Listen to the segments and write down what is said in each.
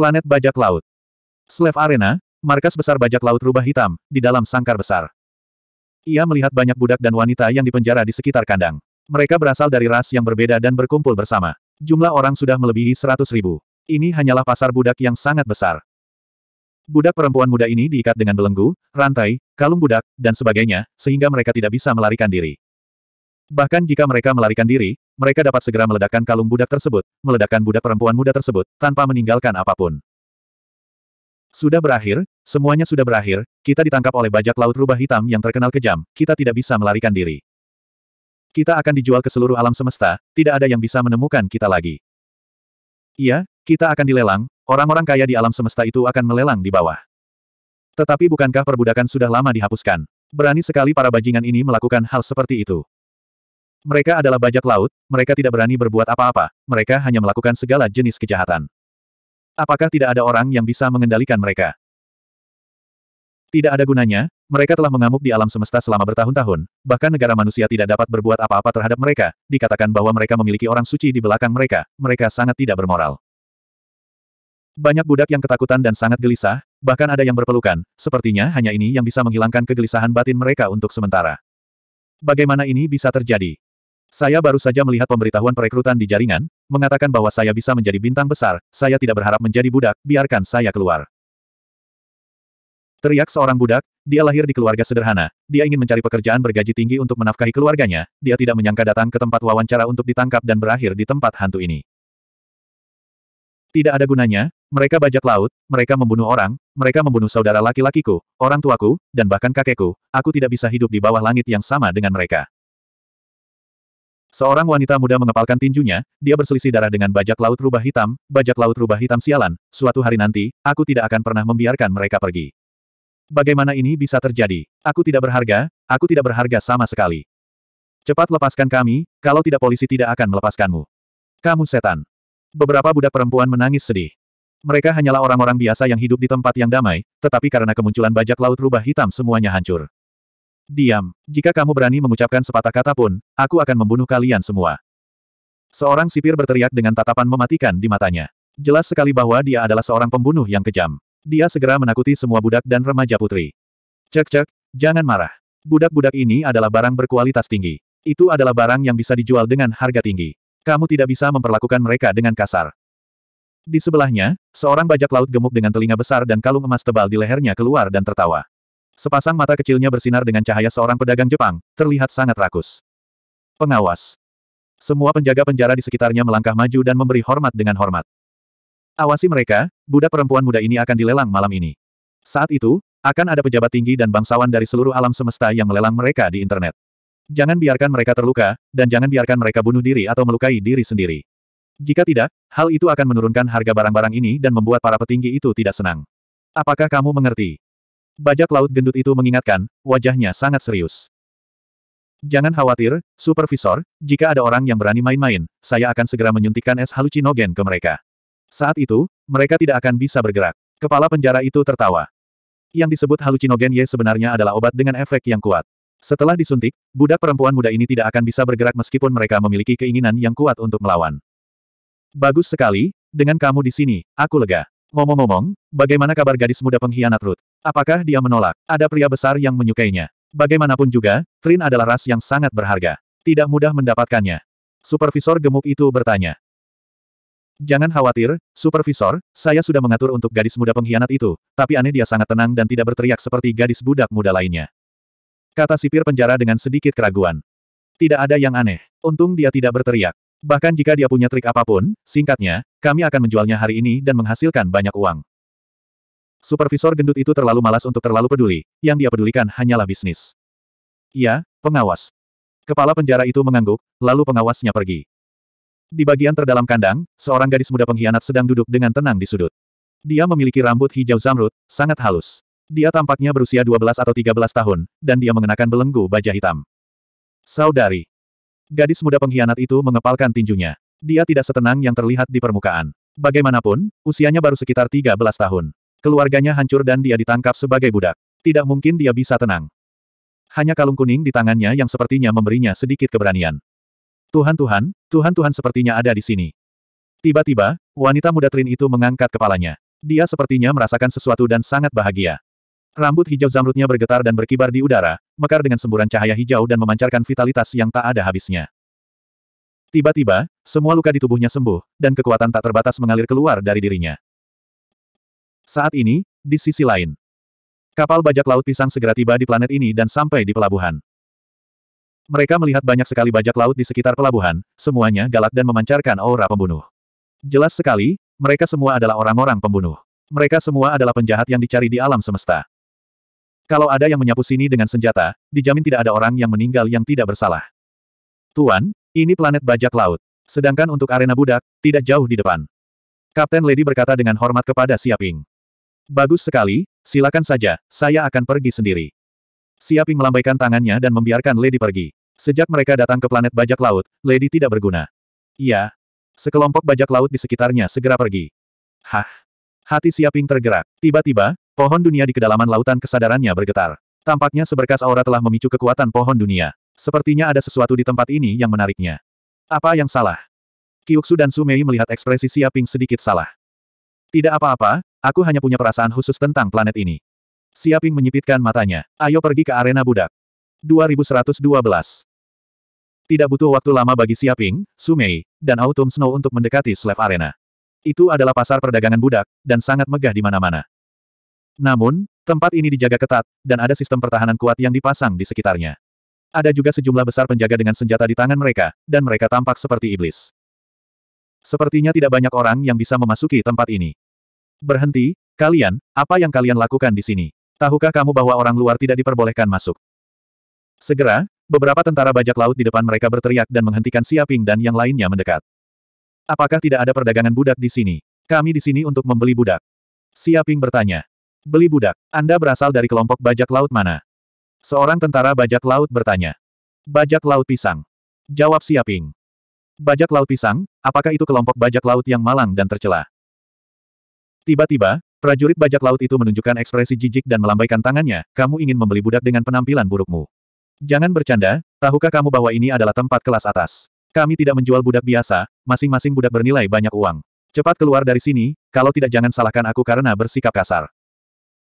Planet Bajak Laut. Slave Arena, markas besar bajak laut rubah hitam, di dalam sangkar besar. Ia melihat banyak budak dan wanita yang dipenjara di sekitar kandang. Mereka berasal dari ras yang berbeda dan berkumpul bersama. Jumlah orang sudah melebihi seratus ribu. Ini hanyalah pasar budak yang sangat besar. Budak perempuan muda ini diikat dengan belenggu, rantai, kalung budak, dan sebagainya, sehingga mereka tidak bisa melarikan diri. Bahkan jika mereka melarikan diri, mereka dapat segera meledakkan kalung budak tersebut, meledakkan budak perempuan muda tersebut, tanpa meninggalkan apapun. Sudah berakhir, semuanya sudah berakhir, kita ditangkap oleh bajak laut rubah hitam yang terkenal kejam, kita tidak bisa melarikan diri. Kita akan dijual ke seluruh alam semesta, tidak ada yang bisa menemukan kita lagi. Iya, kita akan dilelang, orang-orang kaya di alam semesta itu akan melelang di bawah. Tetapi bukankah perbudakan sudah lama dihapuskan? Berani sekali para bajingan ini melakukan hal seperti itu. Mereka adalah bajak laut, mereka tidak berani berbuat apa-apa, mereka hanya melakukan segala jenis kejahatan. Apakah tidak ada orang yang bisa mengendalikan mereka? Tidak ada gunanya, mereka telah mengamuk di alam semesta selama bertahun-tahun, bahkan negara manusia tidak dapat berbuat apa-apa terhadap mereka, dikatakan bahwa mereka memiliki orang suci di belakang mereka, mereka sangat tidak bermoral. Banyak budak yang ketakutan dan sangat gelisah, bahkan ada yang berpelukan, sepertinya hanya ini yang bisa menghilangkan kegelisahan batin mereka untuk sementara. Bagaimana ini bisa terjadi? Saya baru saja melihat pemberitahuan perekrutan di jaringan, mengatakan bahwa saya bisa menjadi bintang besar, saya tidak berharap menjadi budak, biarkan saya keluar. Teriak seorang budak, dia lahir di keluarga sederhana, dia ingin mencari pekerjaan bergaji tinggi untuk menafkahi keluarganya, dia tidak menyangka datang ke tempat wawancara untuk ditangkap dan berakhir di tempat hantu ini. Tidak ada gunanya, mereka bajak laut, mereka membunuh orang, mereka membunuh saudara laki-lakiku, orang tuaku, dan bahkan kakekku, aku tidak bisa hidup di bawah langit yang sama dengan mereka. Seorang wanita muda mengepalkan tinjunya, dia berselisih darah dengan bajak laut rubah hitam, bajak laut rubah hitam sialan, suatu hari nanti, aku tidak akan pernah membiarkan mereka pergi. Bagaimana ini bisa terjadi? Aku tidak berharga, aku tidak berharga sama sekali. Cepat lepaskan kami, kalau tidak polisi tidak akan melepaskanmu. Kamu setan. Beberapa budak perempuan menangis sedih. Mereka hanyalah orang-orang biasa yang hidup di tempat yang damai, tetapi karena kemunculan bajak laut rubah hitam semuanya hancur. Diam. Jika kamu berani mengucapkan sepatah kata pun, aku akan membunuh kalian semua. Seorang sipir berteriak dengan tatapan mematikan di matanya. Jelas sekali bahwa dia adalah seorang pembunuh yang kejam. Dia segera menakuti semua budak dan remaja putri. Cek-cek, jangan marah. Budak-budak ini adalah barang berkualitas tinggi. Itu adalah barang yang bisa dijual dengan harga tinggi. Kamu tidak bisa memperlakukan mereka dengan kasar. Di sebelahnya, seorang bajak laut gemuk dengan telinga besar dan kalung emas tebal di lehernya keluar dan tertawa. Sepasang mata kecilnya bersinar dengan cahaya seorang pedagang Jepang, terlihat sangat rakus. Pengawas. Semua penjaga penjara di sekitarnya melangkah maju dan memberi hormat dengan hormat. Awasi mereka, budak perempuan muda ini akan dilelang malam ini. Saat itu, akan ada pejabat tinggi dan bangsawan dari seluruh alam semesta yang melelang mereka di internet. Jangan biarkan mereka terluka, dan jangan biarkan mereka bunuh diri atau melukai diri sendiri. Jika tidak, hal itu akan menurunkan harga barang-barang ini dan membuat para petinggi itu tidak senang. Apakah kamu mengerti? Bajak laut gendut itu mengingatkan, wajahnya sangat serius. Jangan khawatir, Supervisor, jika ada orang yang berani main-main, saya akan segera menyuntikkan es halucinogen ke mereka. Saat itu, mereka tidak akan bisa bergerak. Kepala penjara itu tertawa. Yang disebut halucinogen Y sebenarnya adalah obat dengan efek yang kuat. Setelah disuntik, budak perempuan muda ini tidak akan bisa bergerak meskipun mereka memiliki keinginan yang kuat untuk melawan. Bagus sekali, dengan kamu di sini, aku lega. Ngomong-ngomong, bagaimana kabar gadis muda pengkhianat Ruth? Apakah dia menolak? Ada pria besar yang menyukainya. Bagaimanapun juga, Trin adalah ras yang sangat berharga. Tidak mudah mendapatkannya. Supervisor gemuk itu bertanya. Jangan khawatir, Supervisor, saya sudah mengatur untuk gadis muda pengkhianat itu, tapi aneh dia sangat tenang dan tidak berteriak seperti gadis budak muda lainnya. Kata sipir penjara dengan sedikit keraguan. Tidak ada yang aneh. Untung dia tidak berteriak. Bahkan jika dia punya trik apapun, singkatnya, kami akan menjualnya hari ini dan menghasilkan banyak uang. Supervisor gendut itu terlalu malas untuk terlalu peduli, yang dia pedulikan hanyalah bisnis. Iya, pengawas. Kepala penjara itu mengangguk, lalu pengawasnya pergi. Di bagian terdalam kandang, seorang gadis muda pengkhianat sedang duduk dengan tenang di sudut. Dia memiliki rambut hijau zamrud, sangat halus. Dia tampaknya berusia 12 atau 13 tahun, dan dia mengenakan belenggu baja hitam. Saudari. Gadis muda pengkhianat itu mengepalkan tinjunya. Dia tidak setenang yang terlihat di permukaan. Bagaimanapun, usianya baru sekitar 13 tahun. Keluarganya hancur dan dia ditangkap sebagai budak. Tidak mungkin dia bisa tenang. Hanya kalung kuning di tangannya yang sepertinya memberinya sedikit keberanian. Tuhan-Tuhan, Tuhan-Tuhan sepertinya ada di sini. Tiba-tiba, wanita muda Trin itu mengangkat kepalanya. Dia sepertinya merasakan sesuatu dan sangat bahagia. Rambut hijau zamrudnya bergetar dan berkibar di udara, mekar dengan semburan cahaya hijau dan memancarkan vitalitas yang tak ada habisnya. Tiba-tiba, semua luka di tubuhnya sembuh, dan kekuatan tak terbatas mengalir keluar dari dirinya. Saat ini, di sisi lain, kapal bajak laut pisang segera tiba di planet ini dan sampai di pelabuhan. Mereka melihat banyak sekali bajak laut di sekitar pelabuhan, semuanya galak dan memancarkan aura pembunuh. Jelas sekali, mereka semua adalah orang-orang pembunuh. Mereka semua adalah penjahat yang dicari di alam semesta. Kalau ada yang menyapu sini dengan senjata, dijamin tidak ada orang yang meninggal yang tidak bersalah. Tuan, ini planet bajak laut. Sedangkan untuk arena budak, tidak jauh di depan. Kapten Lady berkata dengan hormat kepada Siaping. Bagus sekali, silakan saja, saya akan pergi sendiri. Siaping melambaikan tangannya dan membiarkan Lady pergi. Sejak mereka datang ke planet bajak laut, Lady tidak berguna. Iya. Sekelompok bajak laut di sekitarnya segera pergi. Hah. Hati Siaping tergerak. Tiba-tiba, Pohon dunia di kedalaman lautan kesadarannya bergetar. Tampaknya seberkas aura telah memicu kekuatan pohon dunia. Sepertinya ada sesuatu di tempat ini yang menariknya. Apa yang salah? Kyuksu dan Sumei melihat ekspresi Siaping sedikit salah. Tidak apa-apa, aku hanya punya perasaan khusus tentang planet ini. Siaping menyipitkan matanya. Ayo pergi ke arena budak. 2112 Tidak butuh waktu lama bagi Siaping, Sumei, dan Autumn Snow untuk mendekati Slave Arena. Itu adalah pasar perdagangan budak, dan sangat megah di mana-mana. Namun, tempat ini dijaga ketat, dan ada sistem pertahanan kuat yang dipasang di sekitarnya. Ada juga sejumlah besar penjaga dengan senjata di tangan mereka, dan mereka tampak seperti iblis. Sepertinya tidak banyak orang yang bisa memasuki tempat ini. Berhenti, kalian, apa yang kalian lakukan di sini? Tahukah kamu bahwa orang luar tidak diperbolehkan masuk? Segera, beberapa tentara bajak laut di depan mereka berteriak dan menghentikan Siaping dan yang lainnya mendekat. Apakah tidak ada perdagangan budak di sini? Kami di sini untuk membeli budak. Siaping bertanya. Beli budak. Anda berasal dari kelompok bajak laut mana? Seorang tentara bajak laut bertanya. Bajak laut pisang. Jawab Siaping. Bajak laut pisang, apakah itu kelompok bajak laut yang malang dan tercela? Tiba-tiba, prajurit bajak laut itu menunjukkan ekspresi jijik dan melambaikan tangannya, kamu ingin membeli budak dengan penampilan burukmu. Jangan bercanda, tahukah kamu bahwa ini adalah tempat kelas atas? Kami tidak menjual budak biasa, masing-masing budak bernilai banyak uang. Cepat keluar dari sini, kalau tidak jangan salahkan aku karena bersikap kasar.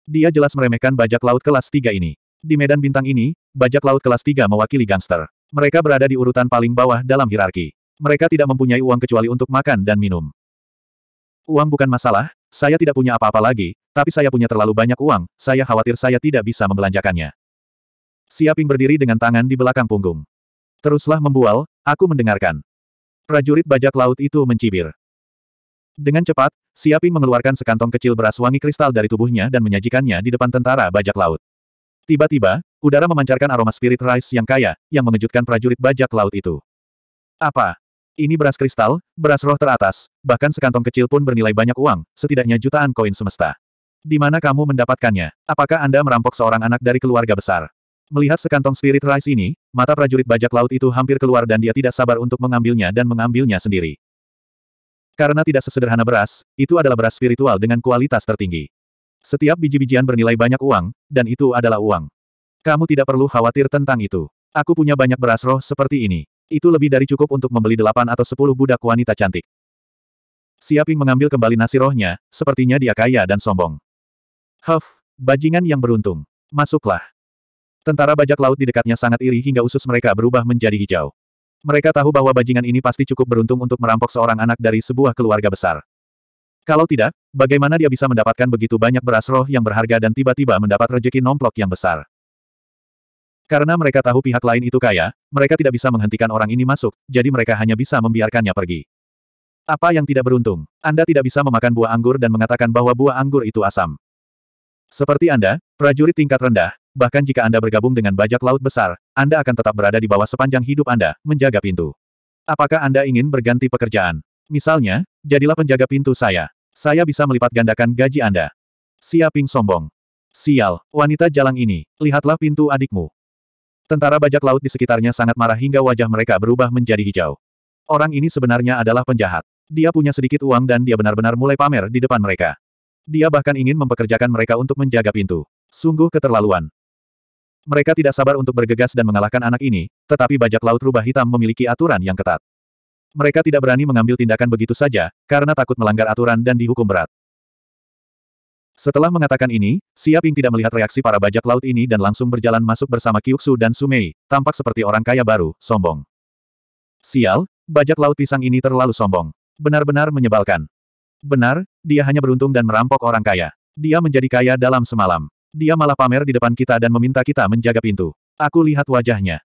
Dia jelas meremehkan bajak laut kelas 3 ini. Di medan bintang ini, bajak laut kelas 3 mewakili gangster. Mereka berada di urutan paling bawah dalam hierarki. Mereka tidak mempunyai uang kecuali untuk makan dan minum. Uang bukan masalah, saya tidak punya apa-apa lagi, tapi saya punya terlalu banyak uang, saya khawatir saya tidak bisa membelanjakannya. Siaping berdiri dengan tangan di belakang punggung. Teruslah membual, aku mendengarkan. Prajurit bajak laut itu mencibir. Dengan cepat, Siaping mengeluarkan sekantong kecil beras wangi kristal dari tubuhnya dan menyajikannya di depan tentara bajak laut. Tiba-tiba, udara memancarkan aroma spirit rice yang kaya, yang mengejutkan prajurit bajak laut itu. Apa? Ini beras kristal, beras roh teratas, bahkan sekantong kecil pun bernilai banyak uang, setidaknya jutaan koin semesta. Di mana kamu mendapatkannya? Apakah Anda merampok seorang anak dari keluarga besar? Melihat sekantong spirit rice ini, mata prajurit bajak laut itu hampir keluar dan dia tidak sabar untuk mengambilnya dan mengambilnya sendiri. Karena tidak sesederhana beras, itu adalah beras spiritual dengan kualitas tertinggi. Setiap biji-bijian bernilai banyak uang, dan itu adalah uang. Kamu tidak perlu khawatir tentang itu. Aku punya banyak beras roh seperti ini. Itu lebih dari cukup untuk membeli delapan atau sepuluh budak wanita cantik. Siaping mengambil kembali nasi rohnya, sepertinya dia kaya dan sombong. Huff, bajingan yang beruntung. Masuklah. Tentara bajak laut di dekatnya sangat iri hingga usus mereka berubah menjadi hijau. Mereka tahu bahwa bajingan ini pasti cukup beruntung untuk merampok seorang anak dari sebuah keluarga besar. Kalau tidak, bagaimana dia bisa mendapatkan begitu banyak beras roh yang berharga dan tiba-tiba mendapat rejeki nomplok yang besar? Karena mereka tahu pihak lain itu kaya, mereka tidak bisa menghentikan orang ini masuk, jadi mereka hanya bisa membiarkannya pergi. Apa yang tidak beruntung? Anda tidak bisa memakan buah anggur dan mengatakan bahwa buah anggur itu asam. Seperti Anda, prajurit tingkat rendah, bahkan jika Anda bergabung dengan bajak laut besar, Anda akan tetap berada di bawah sepanjang hidup Anda, menjaga pintu. Apakah Anda ingin berganti pekerjaan? Misalnya, jadilah penjaga pintu saya. Saya bisa melipat gandakan gaji Anda. Siaping sombong. Sial, wanita jalang ini, lihatlah pintu adikmu. Tentara bajak laut di sekitarnya sangat marah hingga wajah mereka berubah menjadi hijau. Orang ini sebenarnya adalah penjahat. Dia punya sedikit uang dan dia benar-benar mulai pamer di depan mereka. Dia bahkan ingin mempekerjakan mereka untuk menjaga pintu. Sungguh keterlaluan. Mereka tidak sabar untuk bergegas dan mengalahkan anak ini, tetapi bajak laut rubah hitam memiliki aturan yang ketat. Mereka tidak berani mengambil tindakan begitu saja, karena takut melanggar aturan dan dihukum berat. Setelah mengatakan ini, Xia Ping tidak melihat reaksi para bajak laut ini dan langsung berjalan masuk bersama Kyuksu dan Sumei, tampak seperti orang kaya baru, sombong. Sial, bajak laut pisang ini terlalu sombong. Benar-benar menyebalkan. Benar, dia hanya beruntung dan merampok orang kaya. Dia menjadi kaya dalam semalam. Dia malah pamer di depan kita dan meminta kita menjaga pintu. Aku lihat wajahnya.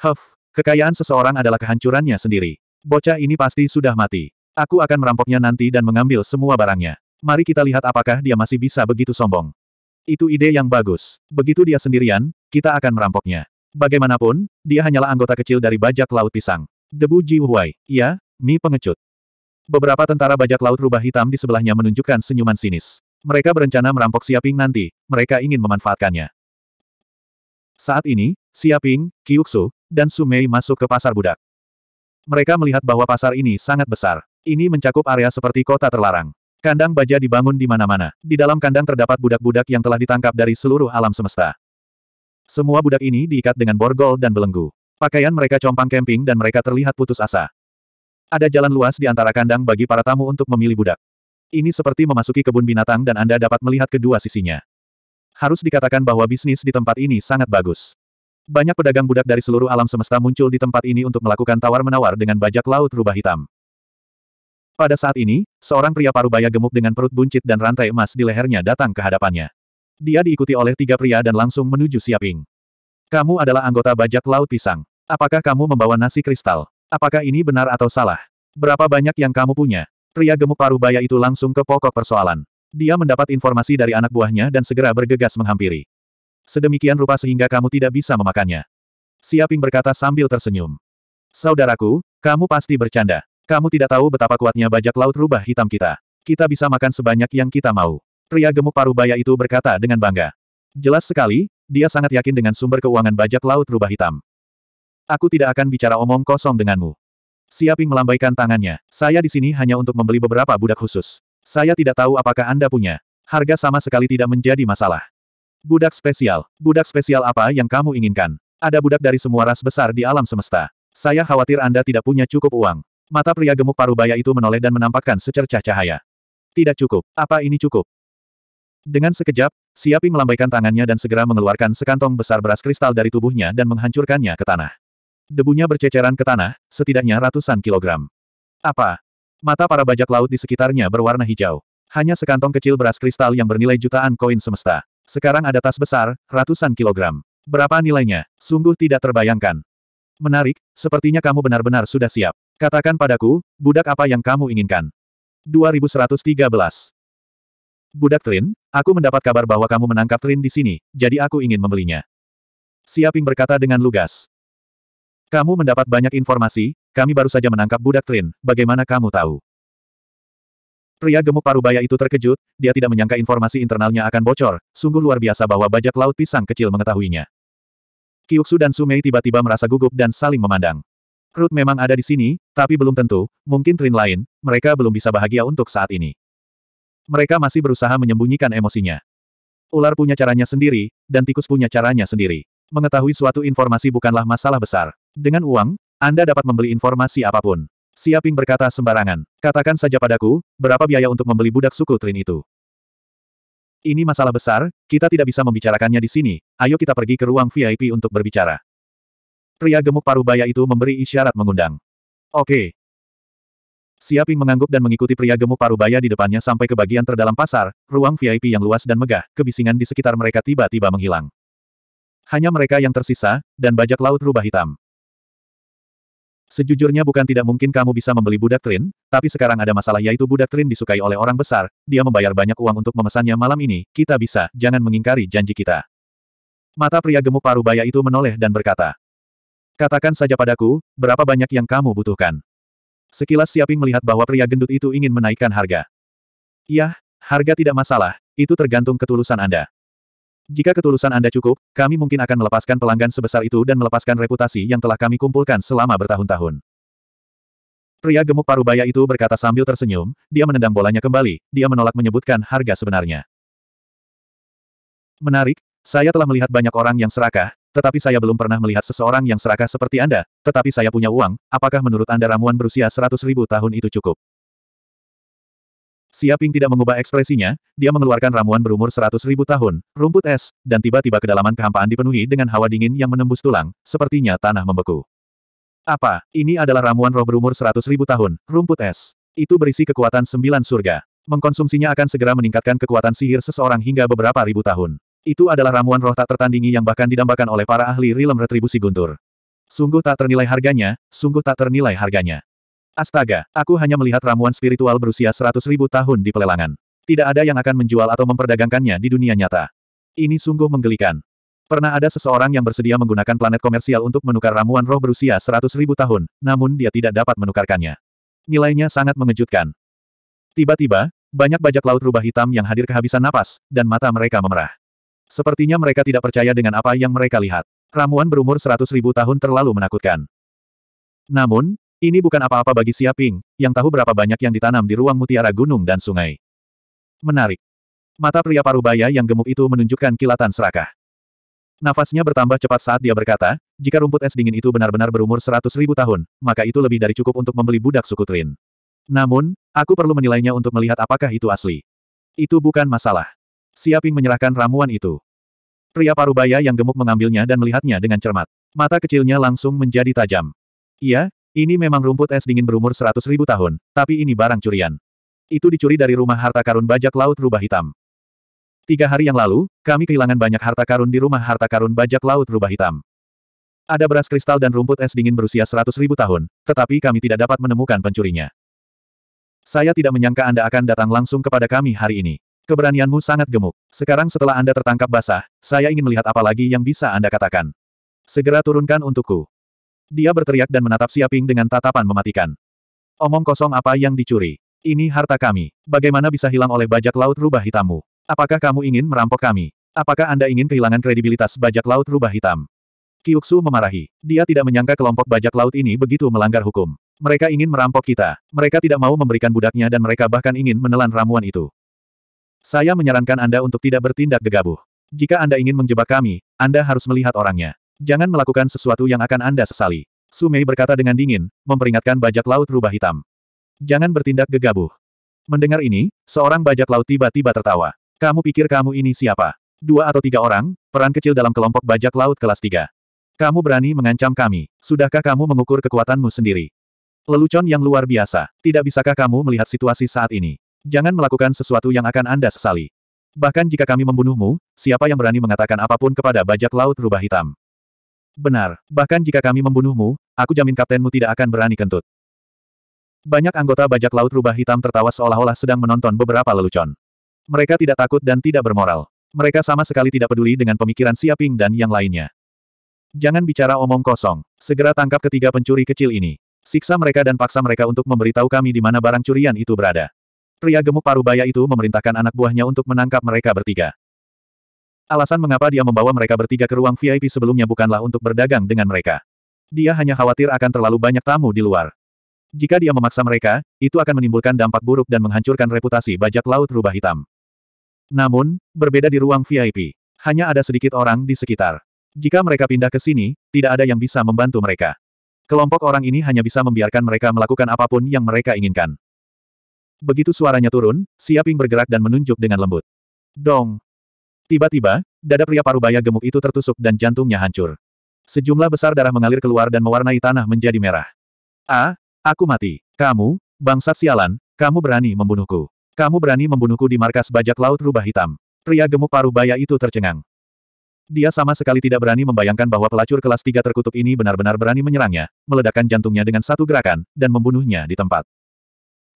Huff, kekayaan seseorang adalah kehancurannya sendiri. Bocah ini pasti sudah mati. Aku akan merampoknya nanti dan mengambil semua barangnya. Mari kita lihat apakah dia masih bisa begitu sombong. Itu ide yang bagus. Begitu dia sendirian, kita akan merampoknya. Bagaimanapun, dia hanyalah anggota kecil dari bajak laut pisang. Debu Ji Huai, ya, mi pengecut. Beberapa tentara bajak laut rubah hitam di sebelahnya menunjukkan senyuman sinis. Mereka berencana merampok Siaping nanti, mereka ingin memanfaatkannya. Saat ini, Siaping, Kiuksu, dan Sumei masuk ke pasar budak. Mereka melihat bahwa pasar ini sangat besar. Ini mencakup area seperti kota terlarang. Kandang baja dibangun di mana-mana. Di dalam kandang terdapat budak-budak yang telah ditangkap dari seluruh alam semesta. Semua budak ini diikat dengan borgol dan belenggu. Pakaian mereka compang kemping dan mereka terlihat putus asa. Ada jalan luas di antara kandang bagi para tamu untuk memilih budak. Ini seperti memasuki kebun binatang dan Anda dapat melihat kedua sisinya. Harus dikatakan bahwa bisnis di tempat ini sangat bagus. Banyak pedagang budak dari seluruh alam semesta muncul di tempat ini untuk melakukan tawar-menawar dengan bajak laut rubah hitam. Pada saat ini, seorang pria parubaya gemuk dengan perut buncit dan rantai emas di lehernya datang ke hadapannya. Dia diikuti oleh tiga pria dan langsung menuju Siaping. Kamu adalah anggota bajak laut pisang. Apakah kamu membawa nasi kristal? Apakah ini benar atau salah? Berapa banyak yang kamu punya? Pria gemuk paruh baya itu langsung ke pokok persoalan. Dia mendapat informasi dari anak buahnya dan segera bergegas menghampiri. Sedemikian rupa sehingga kamu tidak bisa memakannya. Siaping berkata sambil tersenyum. Saudaraku, kamu pasti bercanda. Kamu tidak tahu betapa kuatnya bajak laut rubah hitam kita. Kita bisa makan sebanyak yang kita mau. Pria gemuk paruh baya itu berkata dengan bangga. Jelas sekali, dia sangat yakin dengan sumber keuangan bajak laut rubah hitam. Aku tidak akan bicara omong kosong denganmu. Siaping melambaikan tangannya. Saya di sini hanya untuk membeli beberapa budak khusus. Saya tidak tahu apakah Anda punya. Harga sama sekali tidak menjadi masalah. Budak spesial. Budak spesial apa yang kamu inginkan? Ada budak dari semua ras besar di alam semesta. Saya khawatir Anda tidak punya cukup uang. Mata pria gemuk parubaya itu menoleh dan menampakkan secercah cahaya. Tidak cukup. Apa ini cukup? Dengan sekejap, Siaping melambaikan tangannya dan segera mengeluarkan sekantong besar beras kristal dari tubuhnya dan menghancurkannya ke tanah. Debunya berceceran ke tanah, setidaknya ratusan kilogram. Apa? Mata para bajak laut di sekitarnya berwarna hijau. Hanya sekantong kecil beras kristal yang bernilai jutaan koin semesta. Sekarang ada tas besar, ratusan kilogram. Berapa nilainya? Sungguh tidak terbayangkan. Menarik, sepertinya kamu benar-benar sudah siap. Katakan padaku, budak apa yang kamu inginkan? 2113. Budak Trin, aku mendapat kabar bahwa kamu menangkap Trin di sini, jadi aku ingin membelinya. Siaping berkata dengan lugas. Kamu mendapat banyak informasi, kami baru saja menangkap budak Trin, bagaimana kamu tahu? Pria gemuk parubaya itu terkejut, dia tidak menyangka informasi internalnya akan bocor, sungguh luar biasa bahwa bajak laut pisang kecil mengetahuinya. Kyuksu dan Sumei tiba-tiba merasa gugup dan saling memandang. Ruth memang ada di sini, tapi belum tentu, mungkin trin lain, mereka belum bisa bahagia untuk saat ini. Mereka masih berusaha menyembunyikan emosinya. Ular punya caranya sendiri, dan tikus punya caranya sendiri. Mengetahui suatu informasi bukanlah masalah besar. Dengan uang, Anda dapat membeli informasi apapun. Siaping berkata sembarangan. Katakan saja padaku, berapa biaya untuk membeli budak suku Trin itu? Ini masalah besar, kita tidak bisa membicarakannya di sini, ayo kita pergi ke ruang VIP untuk berbicara. Pria gemuk paruh baya itu memberi isyarat mengundang. Oke. Siaping mengangguk dan mengikuti pria gemuk paruh baya di depannya sampai ke bagian terdalam pasar, ruang VIP yang luas dan megah, kebisingan di sekitar mereka tiba-tiba menghilang. Hanya mereka yang tersisa, dan bajak laut rubah hitam. Sejujurnya bukan tidak mungkin kamu bisa membeli budak Trin, tapi sekarang ada masalah yaitu budak Trin disukai oleh orang besar, dia membayar banyak uang untuk memesannya malam ini, kita bisa, jangan mengingkari janji kita. Mata pria gemuk paruh baya itu menoleh dan berkata, Katakan saja padaku, berapa banyak yang kamu butuhkan. Sekilas Siaping melihat bahwa pria gendut itu ingin menaikkan harga. Yah, harga tidak masalah, itu tergantung ketulusan Anda. Jika ketulusan Anda cukup, kami mungkin akan melepaskan pelanggan sebesar itu dan melepaskan reputasi yang telah kami kumpulkan selama bertahun-tahun. Pria gemuk parubaya itu berkata sambil tersenyum, dia menendang bolanya kembali, dia menolak menyebutkan harga sebenarnya. Menarik, saya telah melihat banyak orang yang serakah, tetapi saya belum pernah melihat seseorang yang serakah seperti Anda, tetapi saya punya uang, apakah menurut Anda ramuan berusia 100 ribu tahun itu cukup? Siaping tidak mengubah ekspresinya, dia mengeluarkan ramuan berumur seratus ribu tahun, rumput es, dan tiba-tiba kedalaman kehampaan dipenuhi dengan hawa dingin yang menembus tulang, sepertinya tanah membeku. Apa, ini adalah ramuan roh berumur seratus ribu tahun, rumput es. Itu berisi kekuatan sembilan surga. Mengkonsumsinya akan segera meningkatkan kekuatan sihir seseorang hingga beberapa ribu tahun. Itu adalah ramuan roh tak tertandingi yang bahkan didambakan oleh para ahli rilem retribusi guntur. Sungguh tak ternilai harganya, sungguh tak ternilai harganya. Astaga, aku hanya melihat ramuan spiritual berusia seratus ribu tahun di pelelangan. Tidak ada yang akan menjual atau memperdagangkannya di dunia nyata. Ini sungguh menggelikan. Pernah ada seseorang yang bersedia menggunakan planet komersial untuk menukar ramuan roh berusia seratus ribu tahun, namun dia tidak dapat menukarkannya. Nilainya sangat mengejutkan. Tiba-tiba, banyak bajak laut rubah hitam yang hadir kehabisan napas, dan mata mereka memerah. Sepertinya mereka tidak percaya dengan apa yang mereka lihat. Ramuan berumur seratus ribu tahun terlalu menakutkan. Namun, ini bukan apa-apa bagi Siaping, yang tahu berapa banyak yang ditanam di ruang mutiara gunung dan sungai. Menarik. Mata pria parubaya yang gemuk itu menunjukkan kilatan serakah. Nafasnya bertambah cepat saat dia berkata, jika rumput es dingin itu benar-benar berumur seratus ribu tahun, maka itu lebih dari cukup untuk membeli budak suku Trin. Namun, aku perlu menilainya untuk melihat apakah itu asli. Itu bukan masalah. Siaping menyerahkan ramuan itu. Pria parubaya yang gemuk mengambilnya dan melihatnya dengan cermat. Mata kecilnya langsung menjadi tajam. Iya, ini memang rumput es dingin berumur seratus ribu tahun, tapi ini barang curian. Itu dicuri dari rumah harta karun bajak laut rubah hitam. Tiga hari yang lalu, kami kehilangan banyak harta karun di rumah harta karun bajak laut rubah hitam. Ada beras kristal dan rumput es dingin berusia seratus ribu tahun, tetapi kami tidak dapat menemukan pencurinya. Saya tidak menyangka Anda akan datang langsung kepada kami hari ini. Keberanianmu sangat gemuk. Sekarang setelah Anda tertangkap basah, saya ingin melihat apa lagi yang bisa Anda katakan. Segera turunkan untukku. Dia berteriak dan menatap Siaping dengan tatapan mematikan. Omong kosong apa yang dicuri? Ini harta kami. Bagaimana bisa hilang oleh bajak laut rubah hitammu? Apakah kamu ingin merampok kami? Apakah Anda ingin kehilangan kredibilitas bajak laut rubah hitam? Kiuksu memarahi. Dia tidak menyangka kelompok bajak laut ini begitu melanggar hukum. Mereka ingin merampok kita. Mereka tidak mau memberikan budaknya dan mereka bahkan ingin menelan ramuan itu. Saya menyarankan Anda untuk tidak bertindak gegabah. Jika Anda ingin menjebak kami, Anda harus melihat orangnya. Jangan melakukan sesuatu yang akan Anda sesali. Sumei berkata dengan dingin, memperingatkan bajak laut rubah hitam. Jangan bertindak gegabah. Mendengar ini, seorang bajak laut tiba-tiba tertawa. Kamu pikir kamu ini siapa? Dua atau tiga orang, peran kecil dalam kelompok bajak laut kelas tiga. Kamu berani mengancam kami. Sudahkah kamu mengukur kekuatanmu sendiri? Lelucon yang luar biasa. Tidak bisakah kamu melihat situasi saat ini? Jangan melakukan sesuatu yang akan Anda sesali. Bahkan jika kami membunuhmu, siapa yang berani mengatakan apapun kepada bajak laut rubah hitam? Benar, bahkan jika kami membunuhmu, aku jamin kaptenmu tidak akan berani kentut. Banyak anggota bajak laut rubah hitam tertawa seolah-olah sedang menonton beberapa lelucon. Mereka tidak takut dan tidak bermoral. Mereka sama sekali tidak peduli dengan pemikiran Siaping dan yang lainnya. Jangan bicara omong kosong. Segera tangkap ketiga pencuri kecil ini. Siksa mereka dan paksa mereka untuk memberitahu kami di mana barang curian itu berada. Pria gemuk parubaya itu memerintahkan anak buahnya untuk menangkap mereka bertiga. Alasan mengapa dia membawa mereka bertiga ke ruang VIP sebelumnya bukanlah untuk berdagang dengan mereka. Dia hanya khawatir akan terlalu banyak tamu di luar. Jika dia memaksa mereka, itu akan menimbulkan dampak buruk dan menghancurkan reputasi bajak laut rubah hitam. Namun, berbeda di ruang VIP. Hanya ada sedikit orang di sekitar. Jika mereka pindah ke sini, tidak ada yang bisa membantu mereka. Kelompok orang ini hanya bisa membiarkan mereka melakukan apapun yang mereka inginkan. Begitu suaranya turun, Siaping bergerak dan menunjuk dengan lembut. Dong! Tiba-tiba, dada pria parubaya gemuk itu tertusuk dan jantungnya hancur. Sejumlah besar darah mengalir keluar dan mewarnai tanah menjadi merah. A, aku mati. Kamu, bangsat sialan, kamu berani membunuhku. Kamu berani membunuhku di markas bajak laut rubah hitam. Pria gemuk parubaya itu tercengang. Dia sama sekali tidak berani membayangkan bahwa pelacur kelas 3 terkutuk ini benar-benar berani menyerangnya, meledakkan jantungnya dengan satu gerakan, dan membunuhnya di tempat.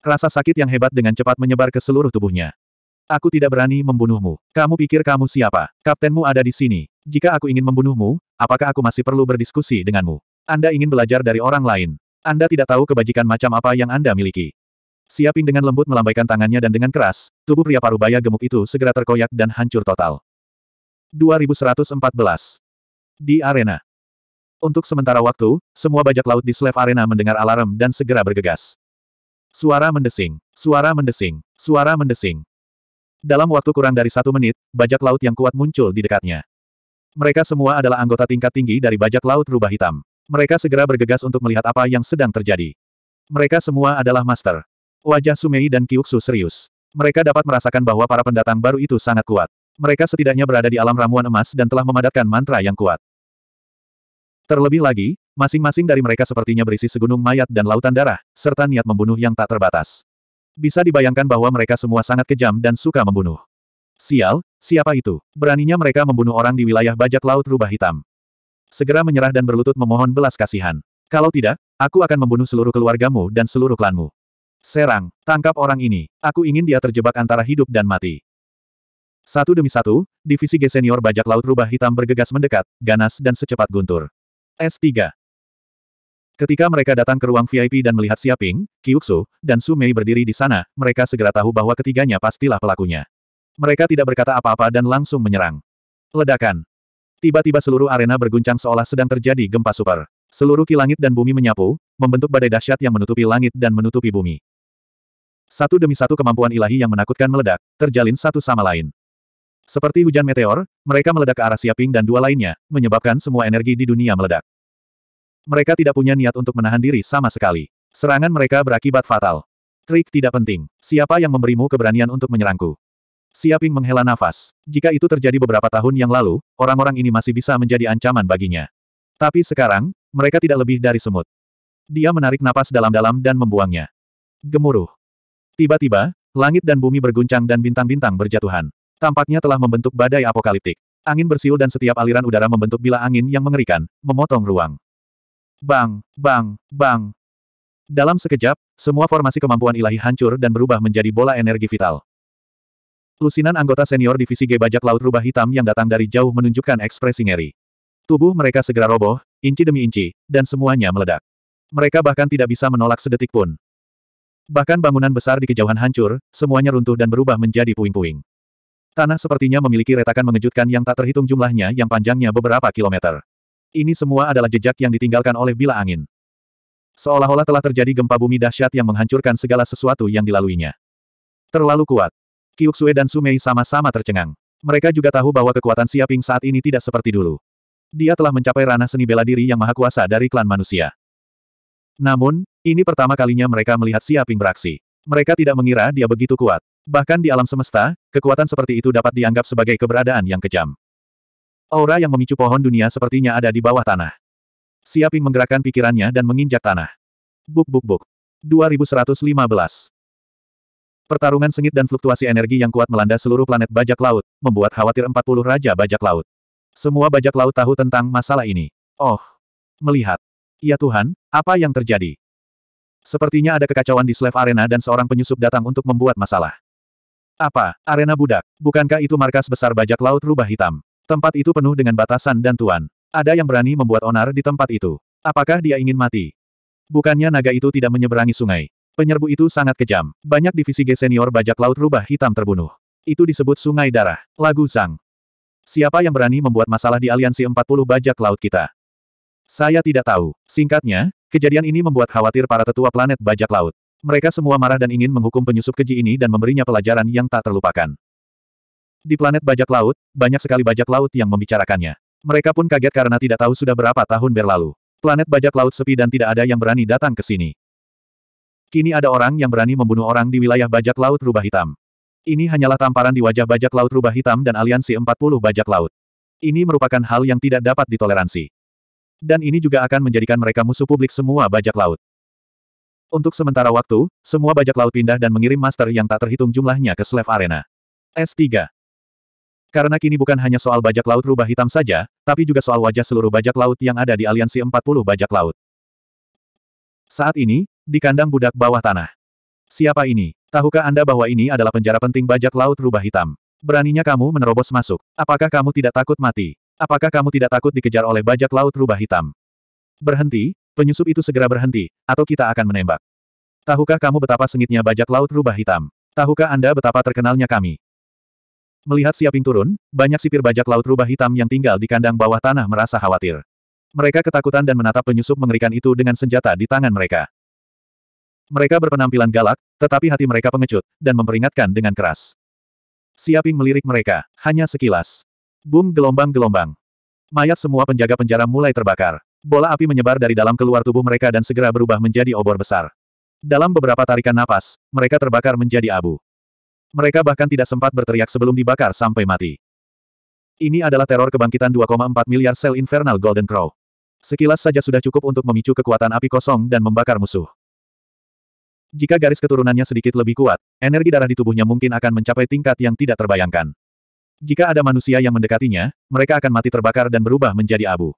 Rasa sakit yang hebat dengan cepat menyebar ke seluruh tubuhnya. Aku tidak berani membunuhmu. Kamu pikir kamu siapa? Kaptenmu ada di sini. Jika aku ingin membunuhmu, apakah aku masih perlu berdiskusi denganmu? Anda ingin belajar dari orang lain. Anda tidak tahu kebajikan macam apa yang Anda miliki. Siaping dengan lembut melambaikan tangannya dan dengan keras, tubuh pria parubaya gemuk itu segera terkoyak dan hancur total. 2114 Di arena Untuk sementara waktu, semua bajak laut di Slave Arena mendengar alarm dan segera bergegas. Suara mendesing, suara mendesing, suara mendesing. Dalam waktu kurang dari satu menit, bajak laut yang kuat muncul di dekatnya. Mereka semua adalah anggota tingkat tinggi dari bajak laut rubah hitam. Mereka segera bergegas untuk melihat apa yang sedang terjadi. Mereka semua adalah master. Wajah Sumei dan Kyuksu serius. Mereka dapat merasakan bahwa para pendatang baru itu sangat kuat. Mereka setidaknya berada di alam ramuan emas dan telah memadatkan mantra yang kuat. Terlebih lagi, masing-masing dari mereka sepertinya berisi segunung mayat dan lautan darah, serta niat membunuh yang tak terbatas. Bisa dibayangkan bahwa mereka semua sangat kejam dan suka membunuh. Sial, siapa itu? Beraninya mereka membunuh orang di wilayah bajak laut rubah hitam. Segera menyerah dan berlutut memohon belas kasihan. Kalau tidak, aku akan membunuh seluruh keluargamu dan seluruh klanmu. Serang, tangkap orang ini. Aku ingin dia terjebak antara hidup dan mati. Satu demi satu, divisi G senior bajak laut rubah hitam bergegas mendekat, ganas dan secepat guntur. S3. Ketika mereka datang ke ruang VIP dan melihat Siaping, Kiuksu, dan Su Mei berdiri di sana, mereka segera tahu bahwa ketiganya pastilah pelakunya. Mereka tidak berkata apa-apa dan langsung menyerang. Ledakan. Tiba-tiba seluruh arena berguncang seolah sedang terjadi gempa super. Seluruh kilangit dan bumi menyapu, membentuk badai dahsyat yang menutupi langit dan menutupi bumi. Satu demi satu kemampuan ilahi yang menakutkan meledak, terjalin satu sama lain. Seperti hujan meteor, mereka meledak ke arah Siaping dan dua lainnya, menyebabkan semua energi di dunia meledak. Mereka tidak punya niat untuk menahan diri sama sekali. Serangan mereka berakibat fatal. Trik tidak penting. Siapa yang memberimu keberanian untuk menyerangku? Siaping menghela nafas. Jika itu terjadi beberapa tahun yang lalu, orang-orang ini masih bisa menjadi ancaman baginya. Tapi sekarang, mereka tidak lebih dari semut. Dia menarik napas dalam-dalam dan membuangnya. Gemuruh. Tiba-tiba, langit dan bumi berguncang dan bintang-bintang berjatuhan. Tampaknya telah membentuk badai apokaliptik. Angin bersiul dan setiap aliran udara membentuk bila angin yang mengerikan, memotong ruang. Bang, bang, bang. Dalam sekejap, semua formasi kemampuan ilahi hancur dan berubah menjadi bola energi vital. Lusinan anggota senior divisi G bajak laut rubah hitam yang datang dari jauh menunjukkan ekspresi ngeri. Tubuh mereka segera roboh, inci demi inci, dan semuanya meledak. Mereka bahkan tidak bisa menolak sedetik pun. Bahkan bangunan besar di kejauhan hancur, semuanya runtuh dan berubah menjadi puing-puing. Tanah sepertinya memiliki retakan mengejutkan yang tak terhitung jumlahnya yang panjangnya beberapa kilometer. Ini semua adalah jejak yang ditinggalkan oleh bila angin. Seolah-olah telah terjadi gempa bumi dahsyat yang menghancurkan segala sesuatu yang dilaluinya. Terlalu kuat. Kiuksue dan Sumei sama-sama tercengang. Mereka juga tahu bahwa kekuatan Siaping saat ini tidak seperti dulu. Dia telah mencapai ranah seni bela diri yang maha kuasa dari klan manusia. Namun, ini pertama kalinya mereka melihat Siaping beraksi. Mereka tidak mengira dia begitu kuat. Bahkan di alam semesta, kekuatan seperti itu dapat dianggap sebagai keberadaan yang kejam. Aura yang memicu pohon dunia sepertinya ada di bawah tanah. Siaping menggerakkan pikirannya dan menginjak tanah. Buk buk buk. 2115. Pertarungan sengit dan fluktuasi energi yang kuat melanda seluruh planet bajak laut, membuat khawatir 40 raja bajak laut. Semua bajak laut tahu tentang masalah ini. Oh. Melihat. Ya Tuhan, apa yang terjadi? Sepertinya ada kekacauan di Slave Arena dan seorang penyusup datang untuk membuat masalah. Apa, arena budak? Bukankah itu markas besar bajak laut rubah hitam? Tempat itu penuh dengan batasan dan tuan. Ada yang berani membuat onar di tempat itu. Apakah dia ingin mati? Bukannya naga itu tidak menyeberangi sungai. Penyerbu itu sangat kejam. Banyak divisi G senior bajak laut rubah hitam terbunuh. Itu disebut sungai darah. Lagu sang. Siapa yang berani membuat masalah di aliansi 40 bajak laut kita? Saya tidak tahu. Singkatnya, kejadian ini membuat khawatir para tetua planet bajak laut. Mereka semua marah dan ingin menghukum penyusup keji ini dan memberinya pelajaran yang tak terlupakan. Di planet bajak laut, banyak sekali bajak laut yang membicarakannya. Mereka pun kaget karena tidak tahu sudah berapa tahun berlalu. Planet bajak laut sepi dan tidak ada yang berani datang ke sini. Kini ada orang yang berani membunuh orang di wilayah bajak laut rubah hitam. Ini hanyalah tamparan di wajah bajak laut rubah hitam dan aliansi 40 bajak laut. Ini merupakan hal yang tidak dapat ditoleransi. Dan ini juga akan menjadikan mereka musuh publik semua bajak laut. Untuk sementara waktu, semua bajak laut pindah dan mengirim master yang tak terhitung jumlahnya ke Slave Arena. S3 karena kini bukan hanya soal bajak laut rubah hitam saja, tapi juga soal wajah seluruh bajak laut yang ada di aliansi 40 bajak laut. Saat ini, di kandang budak bawah tanah. Siapa ini? Tahukah Anda bahwa ini adalah penjara penting bajak laut rubah hitam? Beraninya kamu menerobos masuk. Apakah kamu tidak takut mati? Apakah kamu tidak takut dikejar oleh bajak laut rubah hitam? Berhenti, penyusup itu segera berhenti, atau kita akan menembak. Tahukah kamu betapa sengitnya bajak laut rubah hitam? Tahukah Anda betapa terkenalnya kami? Melihat Siaping turun, banyak sipir bajak laut rubah hitam yang tinggal di kandang bawah tanah merasa khawatir. Mereka ketakutan dan menatap penyusup mengerikan itu dengan senjata di tangan mereka. Mereka berpenampilan galak, tetapi hati mereka pengecut, dan memperingatkan dengan keras. Siaping melirik mereka, hanya sekilas. Boom gelombang-gelombang. Mayat semua penjaga penjara mulai terbakar. Bola api menyebar dari dalam keluar tubuh mereka dan segera berubah menjadi obor besar. Dalam beberapa tarikan napas, mereka terbakar menjadi abu. Mereka bahkan tidak sempat berteriak sebelum dibakar sampai mati. Ini adalah teror kebangkitan 2,4 miliar sel infernal Golden Crow. Sekilas saja sudah cukup untuk memicu kekuatan api kosong dan membakar musuh. Jika garis keturunannya sedikit lebih kuat, energi darah di tubuhnya mungkin akan mencapai tingkat yang tidak terbayangkan. Jika ada manusia yang mendekatinya, mereka akan mati terbakar dan berubah menjadi abu.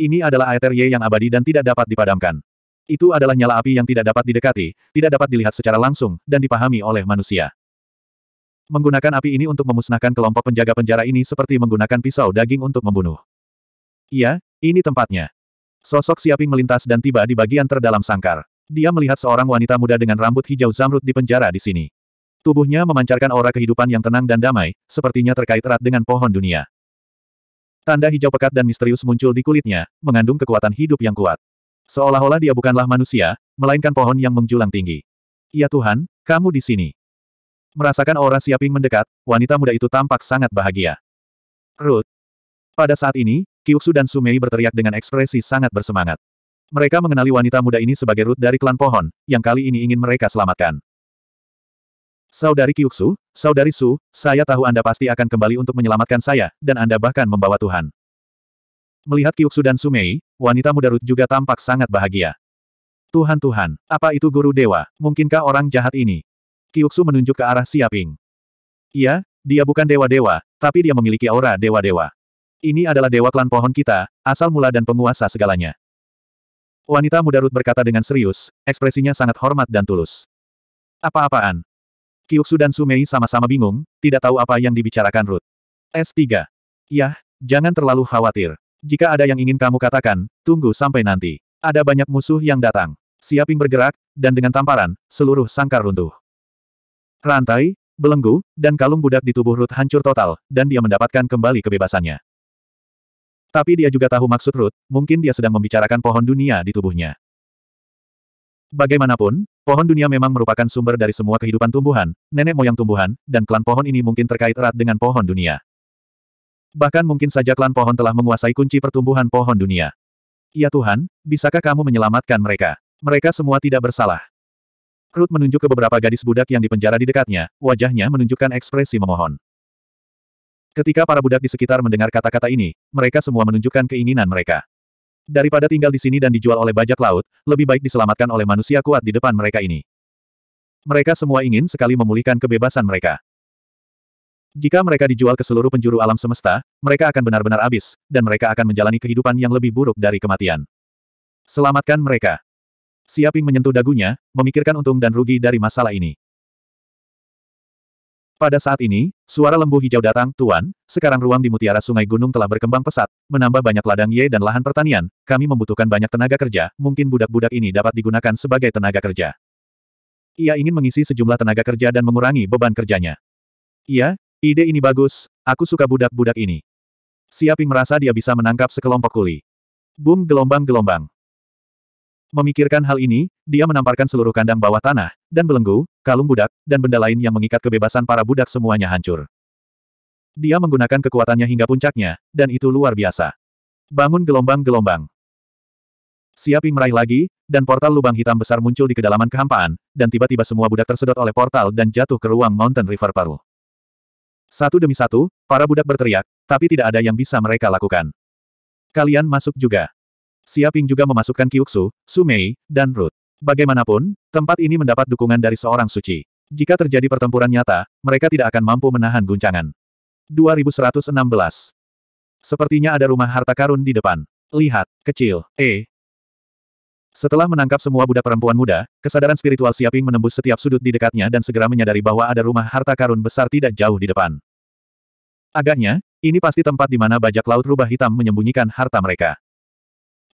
Ini adalah aether Ye yang abadi dan tidak dapat dipadamkan. Itu adalah nyala api yang tidak dapat didekati, tidak dapat dilihat secara langsung, dan dipahami oleh manusia. Menggunakan api ini untuk memusnahkan kelompok penjaga penjara ini seperti menggunakan pisau daging untuk membunuh. Iya, ini tempatnya. Sosok Siaping melintas dan tiba di bagian terdalam sangkar. Dia melihat seorang wanita muda dengan rambut hijau zamrud di penjara di sini. Tubuhnya memancarkan aura kehidupan yang tenang dan damai, sepertinya terkait erat dengan pohon dunia. Tanda hijau pekat dan misterius muncul di kulitnya, mengandung kekuatan hidup yang kuat. Seolah-olah dia bukanlah manusia, melainkan pohon yang menjulang tinggi. Ya Tuhan, kamu di sini. Merasakan aura Siaping mendekat, wanita muda itu tampak sangat bahagia. Ruth. Pada saat ini, Kyuksu dan Sumei berteriak dengan ekspresi sangat bersemangat. Mereka mengenali wanita muda ini sebagai Ruth dari klan pohon, yang kali ini ingin mereka selamatkan. Saudari Kyuksu, Saudari Su, saya tahu Anda pasti akan kembali untuk menyelamatkan saya, dan Anda bahkan membawa Tuhan. Melihat Kyuksu dan Sumei, wanita muda Ruth juga tampak sangat bahagia. Tuhan Tuhan, apa itu guru dewa? Mungkinkah orang jahat ini? Kiuksu menunjuk ke arah Siaping. Iya, dia bukan dewa-dewa, tapi dia memiliki aura dewa-dewa. Ini adalah dewa klan pohon kita, asal mula dan penguasa segalanya. Wanita muda Ruth berkata dengan serius, ekspresinya sangat hormat dan tulus. Apa-apaan? Kiuksu dan Sumei sama-sama bingung, tidak tahu apa yang dibicarakan Ruth. S3. Yah, jangan terlalu khawatir. Jika ada yang ingin kamu katakan, tunggu sampai nanti. Ada banyak musuh yang datang. Siaping bergerak, dan dengan tamparan, seluruh sangkar runtuh. Rantai, belenggu, dan kalung budak di tubuh Ruth hancur total, dan dia mendapatkan kembali kebebasannya. Tapi dia juga tahu maksud Ruth, mungkin dia sedang membicarakan pohon dunia di tubuhnya. Bagaimanapun, pohon dunia memang merupakan sumber dari semua kehidupan tumbuhan, nenek moyang tumbuhan, dan klan pohon ini mungkin terkait erat dengan pohon dunia. Bahkan mungkin saja klan pohon telah menguasai kunci pertumbuhan pohon dunia. Ya Tuhan, bisakah kamu menyelamatkan mereka? Mereka semua tidak bersalah. Krut menunjuk ke beberapa gadis budak yang dipenjara di dekatnya, wajahnya menunjukkan ekspresi memohon. Ketika para budak di sekitar mendengar kata-kata ini, mereka semua menunjukkan keinginan mereka. Daripada tinggal di sini dan dijual oleh bajak laut, lebih baik diselamatkan oleh manusia kuat di depan mereka ini. Mereka semua ingin sekali memulihkan kebebasan mereka. Jika mereka dijual ke seluruh penjuru alam semesta, mereka akan benar-benar habis, dan mereka akan menjalani kehidupan yang lebih buruk dari kematian. Selamatkan mereka. Siaping menyentuh dagunya, memikirkan untung dan rugi dari masalah ini. Pada saat ini, suara lembu hijau datang, Tuan, sekarang ruang di mutiara sungai gunung telah berkembang pesat, menambah banyak ladang ye dan lahan pertanian, kami membutuhkan banyak tenaga kerja, mungkin budak-budak ini dapat digunakan sebagai tenaga kerja. Ia ingin mengisi sejumlah tenaga kerja dan mengurangi beban kerjanya. Iya, ide ini bagus, aku suka budak-budak ini. Siaping merasa dia bisa menangkap sekelompok kuli. Boom gelombang-gelombang. Memikirkan hal ini, dia menamparkan seluruh kandang bawah tanah, dan belenggu, kalung budak, dan benda lain yang mengikat kebebasan para budak semuanya hancur. Dia menggunakan kekuatannya hingga puncaknya, dan itu luar biasa. Bangun gelombang-gelombang. Siapin meraih lagi, dan portal lubang hitam besar muncul di kedalaman kehampaan, dan tiba-tiba semua budak tersedot oleh portal dan jatuh ke ruang Mountain River Pearl. Satu demi satu, para budak berteriak, tapi tidak ada yang bisa mereka lakukan. Kalian masuk juga. Siaping juga memasukkan Kyuksu, Sumei, dan Ruth. Bagaimanapun, tempat ini mendapat dukungan dari seorang suci. Jika terjadi pertempuran nyata, mereka tidak akan mampu menahan guncangan. 2116. Sepertinya ada rumah harta karun di depan. Lihat, kecil, eh. Setelah menangkap semua budak perempuan muda, kesadaran spiritual Siaping menembus setiap sudut di dekatnya dan segera menyadari bahwa ada rumah harta karun besar tidak jauh di depan. Agaknya, ini pasti tempat di mana bajak laut rubah hitam menyembunyikan harta mereka.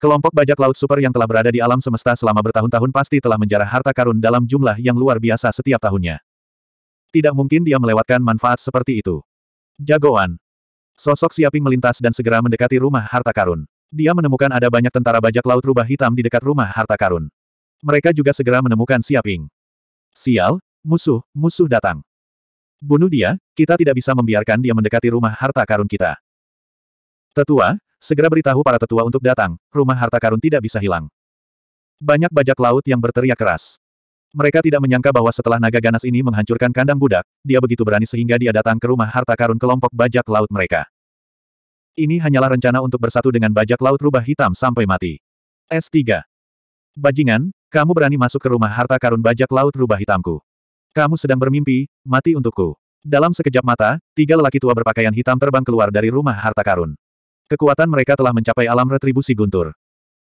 Kelompok bajak laut super yang telah berada di alam semesta selama bertahun-tahun pasti telah menjarah harta karun dalam jumlah yang luar biasa setiap tahunnya. Tidak mungkin dia melewatkan manfaat seperti itu. Jagoan. Sosok Siaping melintas dan segera mendekati rumah harta karun. Dia menemukan ada banyak tentara bajak laut rubah hitam di dekat rumah harta karun. Mereka juga segera menemukan Siaping. Sial, musuh, musuh datang. Bunuh dia, kita tidak bisa membiarkan dia mendekati rumah harta karun kita. Tetua, Segera beritahu para tetua untuk datang, rumah harta karun tidak bisa hilang. Banyak bajak laut yang berteriak keras. Mereka tidak menyangka bahwa setelah naga ganas ini menghancurkan kandang budak, dia begitu berani sehingga dia datang ke rumah harta karun kelompok bajak laut mereka. Ini hanyalah rencana untuk bersatu dengan bajak laut rubah hitam sampai mati. S3. Bajingan, kamu berani masuk ke rumah harta karun bajak laut rubah hitamku. Kamu sedang bermimpi, mati untukku. Dalam sekejap mata, tiga lelaki tua berpakaian hitam terbang keluar dari rumah harta karun. Kekuatan mereka telah mencapai alam retribusi guntur.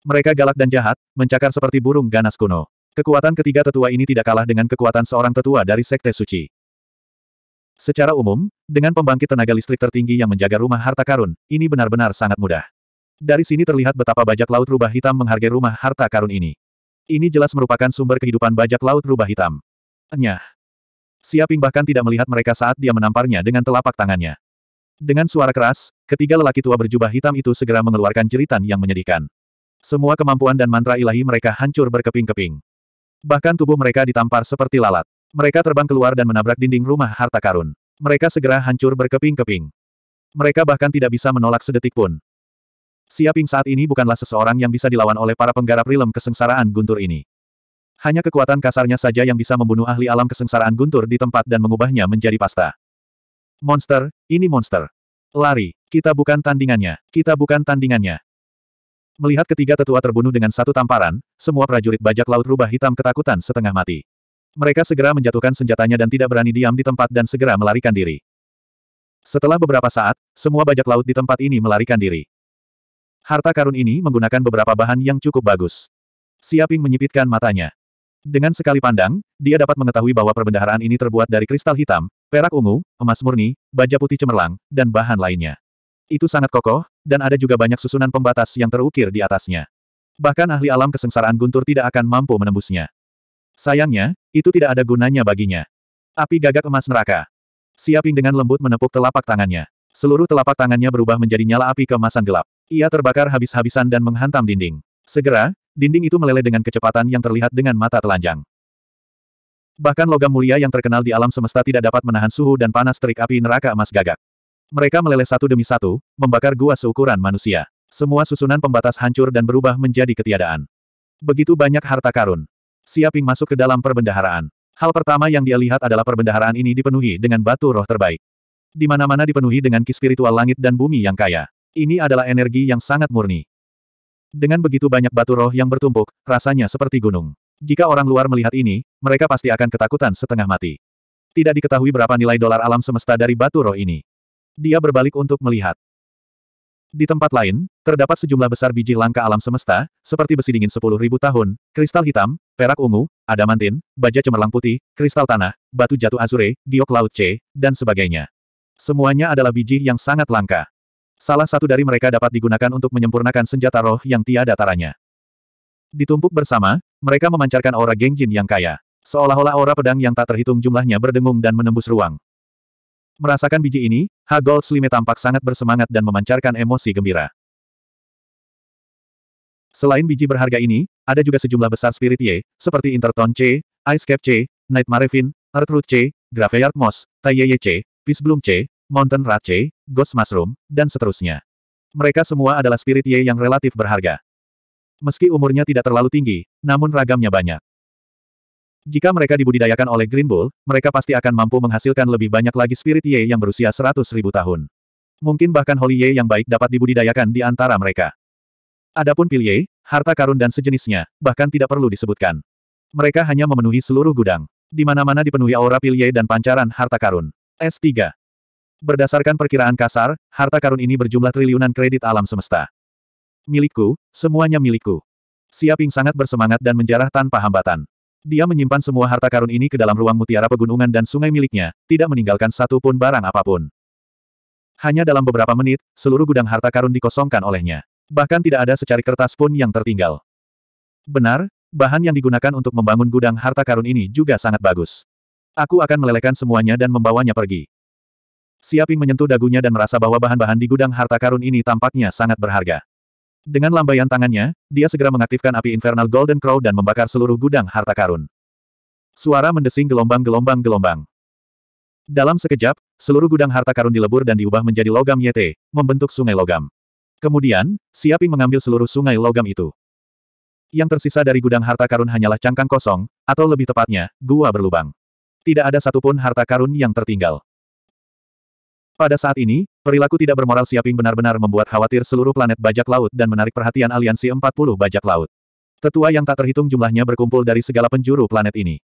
Mereka galak dan jahat, mencakar seperti burung ganas kuno. Kekuatan ketiga tetua ini tidak kalah dengan kekuatan seorang tetua dari Sekte Suci. Secara umum, dengan pembangkit tenaga listrik tertinggi yang menjaga rumah harta karun, ini benar-benar sangat mudah. Dari sini terlihat betapa bajak laut rubah hitam menghargai rumah harta karun ini. Ini jelas merupakan sumber kehidupan bajak laut rubah hitam. Enyah. Siaping bahkan tidak melihat mereka saat dia menamparnya dengan telapak tangannya. Dengan suara keras, Ketiga lelaki tua berjubah hitam itu segera mengeluarkan jeritan yang menyedihkan. Semua kemampuan dan mantra ilahi mereka hancur berkeping-keping. Bahkan tubuh mereka ditampar seperti lalat. Mereka terbang keluar dan menabrak dinding rumah harta karun. Mereka segera hancur berkeping-keping. Mereka bahkan tidak bisa menolak sedetik pun. Siaping saat ini bukanlah seseorang yang bisa dilawan oleh para penggarap rilem kesengsaraan guntur ini. Hanya kekuatan kasarnya saja yang bisa membunuh ahli alam kesengsaraan guntur di tempat dan mengubahnya menjadi pasta. Monster, ini monster. Lari. Kita bukan tandingannya, kita bukan tandingannya. Melihat ketiga tetua terbunuh dengan satu tamparan, semua prajurit bajak laut rubah hitam ketakutan setengah mati. Mereka segera menjatuhkan senjatanya dan tidak berani diam di tempat dan segera melarikan diri. Setelah beberapa saat, semua bajak laut di tempat ini melarikan diri. Harta karun ini menggunakan beberapa bahan yang cukup bagus. Siaping menyipitkan matanya. Dengan sekali pandang, dia dapat mengetahui bahwa perbendaharaan ini terbuat dari kristal hitam, perak ungu, emas murni, baja putih cemerlang, dan bahan lainnya. Itu sangat kokoh, dan ada juga banyak susunan pembatas yang terukir di atasnya. Bahkan ahli alam kesengsaraan guntur tidak akan mampu menembusnya. Sayangnya, itu tidak ada gunanya baginya. Api gagak emas neraka. Siaping dengan lembut menepuk telapak tangannya. Seluruh telapak tangannya berubah menjadi nyala api kemasan gelap. Ia terbakar habis-habisan dan menghantam dinding. Segera, dinding itu meleleh dengan kecepatan yang terlihat dengan mata telanjang. Bahkan logam mulia yang terkenal di alam semesta tidak dapat menahan suhu dan panas terik api neraka emas gagak. Mereka meleleh satu demi satu, membakar gua seukuran manusia. Semua susunan pembatas hancur dan berubah menjadi ketiadaan. Begitu banyak harta karun. Siaping masuk ke dalam perbendaharaan. Hal pertama yang dia lihat adalah perbendaharaan ini dipenuhi dengan batu roh terbaik. Di mana-mana dipenuhi dengan ki spiritual langit dan bumi yang kaya. Ini adalah energi yang sangat murni. Dengan begitu banyak batu roh yang bertumpuk, rasanya seperti gunung. Jika orang luar melihat ini, mereka pasti akan ketakutan setengah mati. Tidak diketahui berapa nilai dolar alam semesta dari batu roh ini. Dia berbalik untuk melihat. Di tempat lain, terdapat sejumlah besar biji langka alam semesta, seperti besi dingin 10.000 tahun, kristal hitam, perak ungu, adamantin, baja cemerlang putih, kristal tanah, batu jatuh azure, giok laut C, dan sebagainya. Semuanya adalah biji yang sangat langka. Salah satu dari mereka dapat digunakan untuk menyempurnakan senjata roh yang tiada taranya. Ditumpuk bersama, mereka memancarkan aura Gengjin yang kaya. Seolah-olah aura pedang yang tak terhitung jumlahnya berdengung dan menembus ruang. Merasakan biji ini, Ha Slime tampak sangat bersemangat dan memancarkan emosi gembira. Selain biji berharga ini, ada juga sejumlah besar Spirit Ye, seperti Interton C, Ice Cap C, Night Earth Earthroot C, Graveyard Moss, Taiyeye C, Peace Bloom C, Mountain Rat C, Ghost Mushroom, dan seterusnya. Mereka semua adalah Spirit Ye yang relatif berharga. Meski umurnya tidak terlalu tinggi, namun ragamnya banyak. Jika mereka dibudidayakan oleh Green Bull, mereka pasti akan mampu menghasilkan lebih banyak lagi Spirit Ye yang berusia 100.000 tahun. Mungkin bahkan Holy Ye yang baik dapat dibudidayakan di antara mereka. Adapun Pil Ye, harta karun dan sejenisnya, bahkan tidak perlu disebutkan. Mereka hanya memenuhi seluruh gudang. Di mana-mana dipenuhi aura Pil Ye dan pancaran harta karun. S3. Berdasarkan perkiraan kasar, harta karun ini berjumlah triliunan kredit alam semesta. Milikku, semuanya milikku. Siaping sangat bersemangat dan menjarah tanpa hambatan. Dia menyimpan semua harta karun ini ke dalam ruang mutiara pegunungan dan sungai miliknya, tidak meninggalkan satu pun barang apapun. Hanya dalam beberapa menit, seluruh gudang harta karun dikosongkan olehnya. Bahkan tidak ada secari kertas pun yang tertinggal. Benar, bahan yang digunakan untuk membangun gudang harta karun ini juga sangat bagus. Aku akan melelehkan semuanya dan membawanya pergi. Siaping menyentuh dagunya dan merasa bahwa bahan-bahan di gudang harta karun ini tampaknya sangat berharga. Dengan lambaian tangannya, dia segera mengaktifkan api Infernal Golden Crow dan membakar seluruh gudang harta karun. Suara mendesing gelombang-gelombang-gelombang. Dalam sekejap, seluruh gudang harta karun dilebur dan diubah menjadi logam Yete, membentuk sungai logam. Kemudian, Siaping mengambil seluruh sungai logam itu. Yang tersisa dari gudang harta karun hanyalah cangkang kosong, atau lebih tepatnya, gua berlubang. Tidak ada satupun harta karun yang tertinggal. Pada saat ini, perilaku tidak bermoral Siaping benar-benar membuat khawatir seluruh planet bajak laut dan menarik perhatian aliansi 40 bajak laut. Tetua yang tak terhitung jumlahnya berkumpul dari segala penjuru planet ini.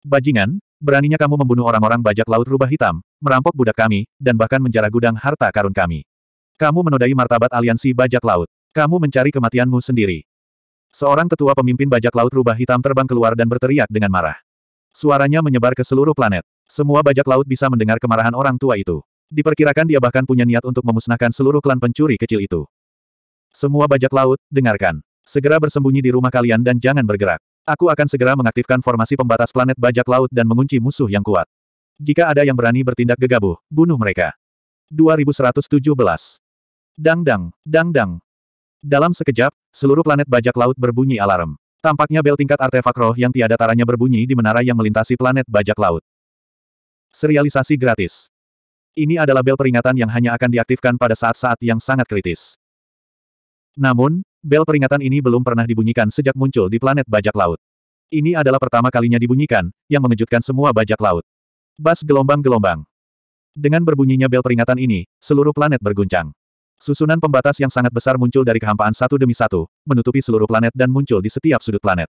Bajingan, beraninya kamu membunuh orang-orang bajak laut rubah hitam, merampok budak kami, dan bahkan menjarah gudang harta karun kami. Kamu menodai martabat aliansi bajak laut. Kamu mencari kematianmu sendiri. Seorang tetua pemimpin bajak laut rubah hitam terbang keluar dan berteriak dengan marah. Suaranya menyebar ke seluruh planet. Semua bajak laut bisa mendengar kemarahan orang tua itu. Diperkirakan dia bahkan punya niat untuk memusnahkan seluruh klan pencuri kecil itu. Semua bajak laut, dengarkan. Segera bersembunyi di rumah kalian dan jangan bergerak. Aku akan segera mengaktifkan formasi pembatas planet bajak laut dan mengunci musuh yang kuat. Jika ada yang berani bertindak gegabah, bunuh mereka. 2117. Dang-dang, dang-dang. Dalam sekejap, seluruh planet bajak laut berbunyi alarm. Tampaknya bel tingkat artefak roh yang tiada taranya berbunyi di menara yang melintasi planet bajak laut. Serialisasi gratis. Ini adalah bel peringatan yang hanya akan diaktifkan pada saat-saat yang sangat kritis. Namun, bel peringatan ini belum pernah dibunyikan sejak muncul di planet bajak laut. Ini adalah pertama kalinya dibunyikan, yang mengejutkan semua bajak laut. Bas gelombang-gelombang. Dengan berbunyinya bel peringatan ini, seluruh planet berguncang. Susunan pembatas yang sangat besar muncul dari kehampaan satu demi satu, menutupi seluruh planet dan muncul di setiap sudut planet.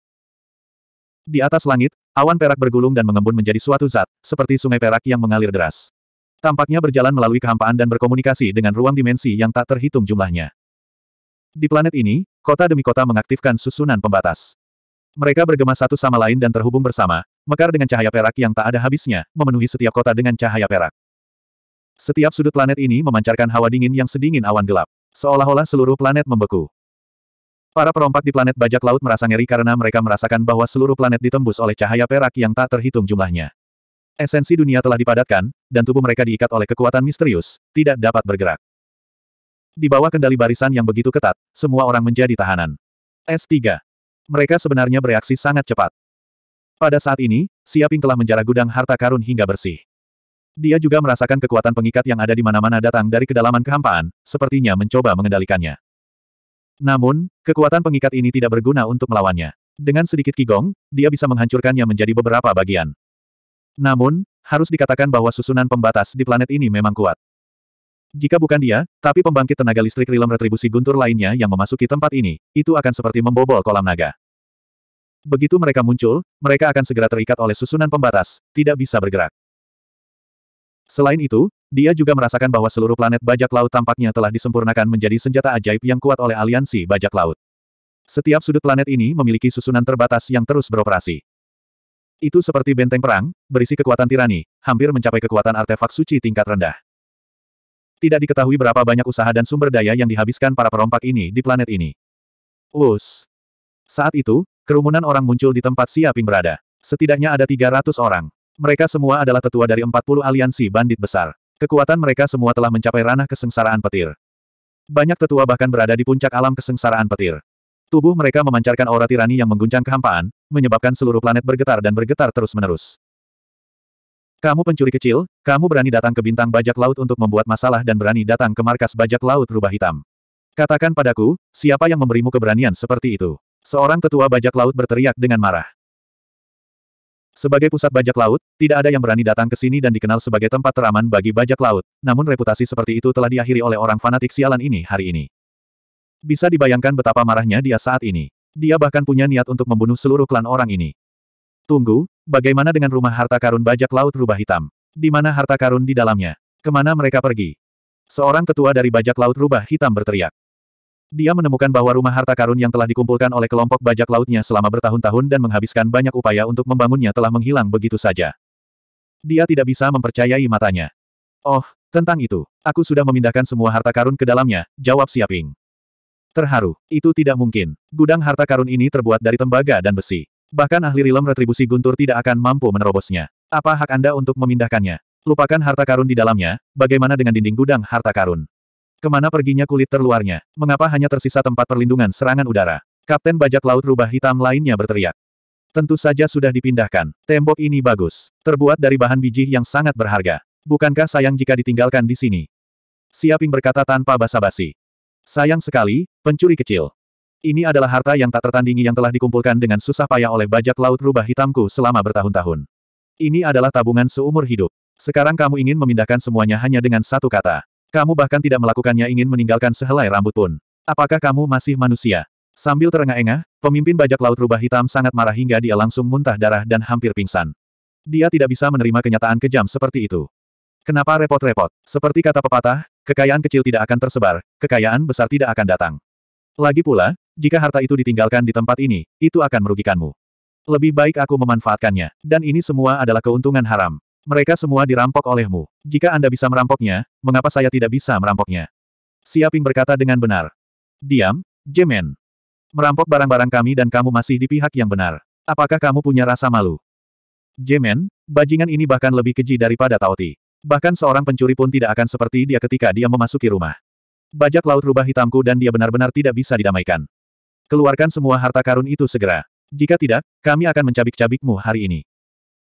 Di atas langit, awan perak bergulung dan mengembun menjadi suatu zat, seperti sungai perak yang mengalir deras. Tampaknya berjalan melalui kehampaan dan berkomunikasi dengan ruang dimensi yang tak terhitung jumlahnya. Di planet ini, kota demi kota mengaktifkan susunan pembatas. Mereka bergema satu sama lain dan terhubung bersama, mekar dengan cahaya perak yang tak ada habisnya, memenuhi setiap kota dengan cahaya perak. Setiap sudut planet ini memancarkan hawa dingin yang sedingin awan gelap. Seolah-olah seluruh planet membeku. Para perompak di planet bajak laut merasa ngeri karena mereka merasakan bahwa seluruh planet ditembus oleh cahaya perak yang tak terhitung jumlahnya. Esensi dunia telah dipadatkan, dan tubuh mereka diikat oleh kekuatan misterius, tidak dapat bergerak. Di bawah kendali barisan yang begitu ketat, semua orang menjadi tahanan. S3. Mereka sebenarnya bereaksi sangat cepat. Pada saat ini, Siaping telah menjarah gudang harta karun hingga bersih. Dia juga merasakan kekuatan pengikat yang ada di mana-mana datang dari kedalaman kehampaan, sepertinya mencoba mengendalikannya. Namun, kekuatan pengikat ini tidak berguna untuk melawannya. Dengan sedikit kigong, dia bisa menghancurkannya menjadi beberapa bagian. Namun, harus dikatakan bahwa susunan pembatas di planet ini memang kuat. Jika bukan dia, tapi pembangkit tenaga listrik rilem retribusi guntur lainnya yang memasuki tempat ini, itu akan seperti membobol kolam naga. Begitu mereka muncul, mereka akan segera terikat oleh susunan pembatas, tidak bisa bergerak. Selain itu, dia juga merasakan bahwa seluruh planet bajak laut tampaknya telah disempurnakan menjadi senjata ajaib yang kuat oleh aliansi bajak laut. Setiap sudut planet ini memiliki susunan terbatas yang terus beroperasi. Itu seperti benteng perang, berisi kekuatan tirani, hampir mencapai kekuatan artefak suci tingkat rendah. Tidak diketahui berapa banyak usaha dan sumber daya yang dihabiskan para perompak ini di planet ini. Us. Saat itu, kerumunan orang muncul di tempat Siaping berada. Setidaknya ada 300 orang. Mereka semua adalah tetua dari 40 aliansi bandit besar. Kekuatan mereka semua telah mencapai ranah kesengsaraan petir. Banyak tetua bahkan berada di puncak alam kesengsaraan petir. Tubuh mereka memancarkan aura tirani yang mengguncang kehampaan, menyebabkan seluruh planet bergetar dan bergetar terus-menerus. Kamu pencuri kecil, kamu berani datang ke bintang bajak laut untuk membuat masalah dan berani datang ke markas bajak laut rubah hitam. Katakan padaku, siapa yang memberimu keberanian seperti itu? Seorang tetua bajak laut berteriak dengan marah. Sebagai pusat bajak laut, tidak ada yang berani datang ke sini dan dikenal sebagai tempat teraman bagi bajak laut, namun reputasi seperti itu telah diakhiri oleh orang fanatik sialan ini hari ini. Bisa dibayangkan betapa marahnya dia saat ini. Dia bahkan punya niat untuk membunuh seluruh klan orang ini. Tunggu, bagaimana dengan rumah harta karun bajak laut rubah hitam? Di mana harta karun di dalamnya? Kemana mereka pergi? Seorang tetua dari bajak laut rubah hitam berteriak. Dia menemukan bahwa rumah harta karun yang telah dikumpulkan oleh kelompok bajak lautnya selama bertahun-tahun dan menghabiskan banyak upaya untuk membangunnya telah menghilang begitu saja. Dia tidak bisa mempercayai matanya. Oh, tentang itu, aku sudah memindahkan semua harta karun ke dalamnya, jawab Siaping. Terharu, itu tidak mungkin. Gudang harta karun ini terbuat dari tembaga dan besi. Bahkan ahli rilem retribusi guntur tidak akan mampu menerobosnya. Apa hak Anda untuk memindahkannya? Lupakan harta karun di dalamnya, bagaimana dengan dinding gudang harta karun? Kemana perginya kulit terluarnya? Mengapa hanya tersisa tempat perlindungan serangan udara? Kapten bajak laut rubah hitam lainnya berteriak. Tentu saja sudah dipindahkan. Tembok ini bagus. Terbuat dari bahan biji yang sangat berharga. Bukankah sayang jika ditinggalkan di sini? Siaping berkata tanpa basa-basi. Sayang sekali, pencuri kecil. Ini adalah harta yang tak tertandingi yang telah dikumpulkan dengan susah payah oleh bajak laut rubah hitamku selama bertahun-tahun. Ini adalah tabungan seumur hidup. Sekarang kamu ingin memindahkan semuanya hanya dengan satu kata. Kamu bahkan tidak melakukannya ingin meninggalkan sehelai rambut pun. Apakah kamu masih manusia? Sambil terengah-engah, pemimpin bajak laut rubah hitam sangat marah hingga dia langsung muntah darah dan hampir pingsan. Dia tidak bisa menerima kenyataan kejam seperti itu. Kenapa repot-repot? Seperti kata pepatah, kekayaan kecil tidak akan tersebar, kekayaan besar tidak akan datang. Lagi pula, jika harta itu ditinggalkan di tempat ini, itu akan merugikanmu. Lebih baik aku memanfaatkannya, dan ini semua adalah keuntungan haram. Mereka semua dirampok olehmu. Jika Anda bisa merampoknya, mengapa saya tidak bisa merampoknya? Siaping berkata dengan benar. Diam, Jemen. Merampok barang-barang kami dan kamu masih di pihak yang benar. Apakah kamu punya rasa malu? Jemen, bajingan ini bahkan lebih keji daripada Taoti. Bahkan seorang pencuri pun tidak akan seperti dia ketika dia memasuki rumah. Bajak laut rubah hitamku dan dia benar-benar tidak bisa didamaikan. Keluarkan semua harta karun itu segera. Jika tidak, kami akan mencabik-cabikmu hari ini.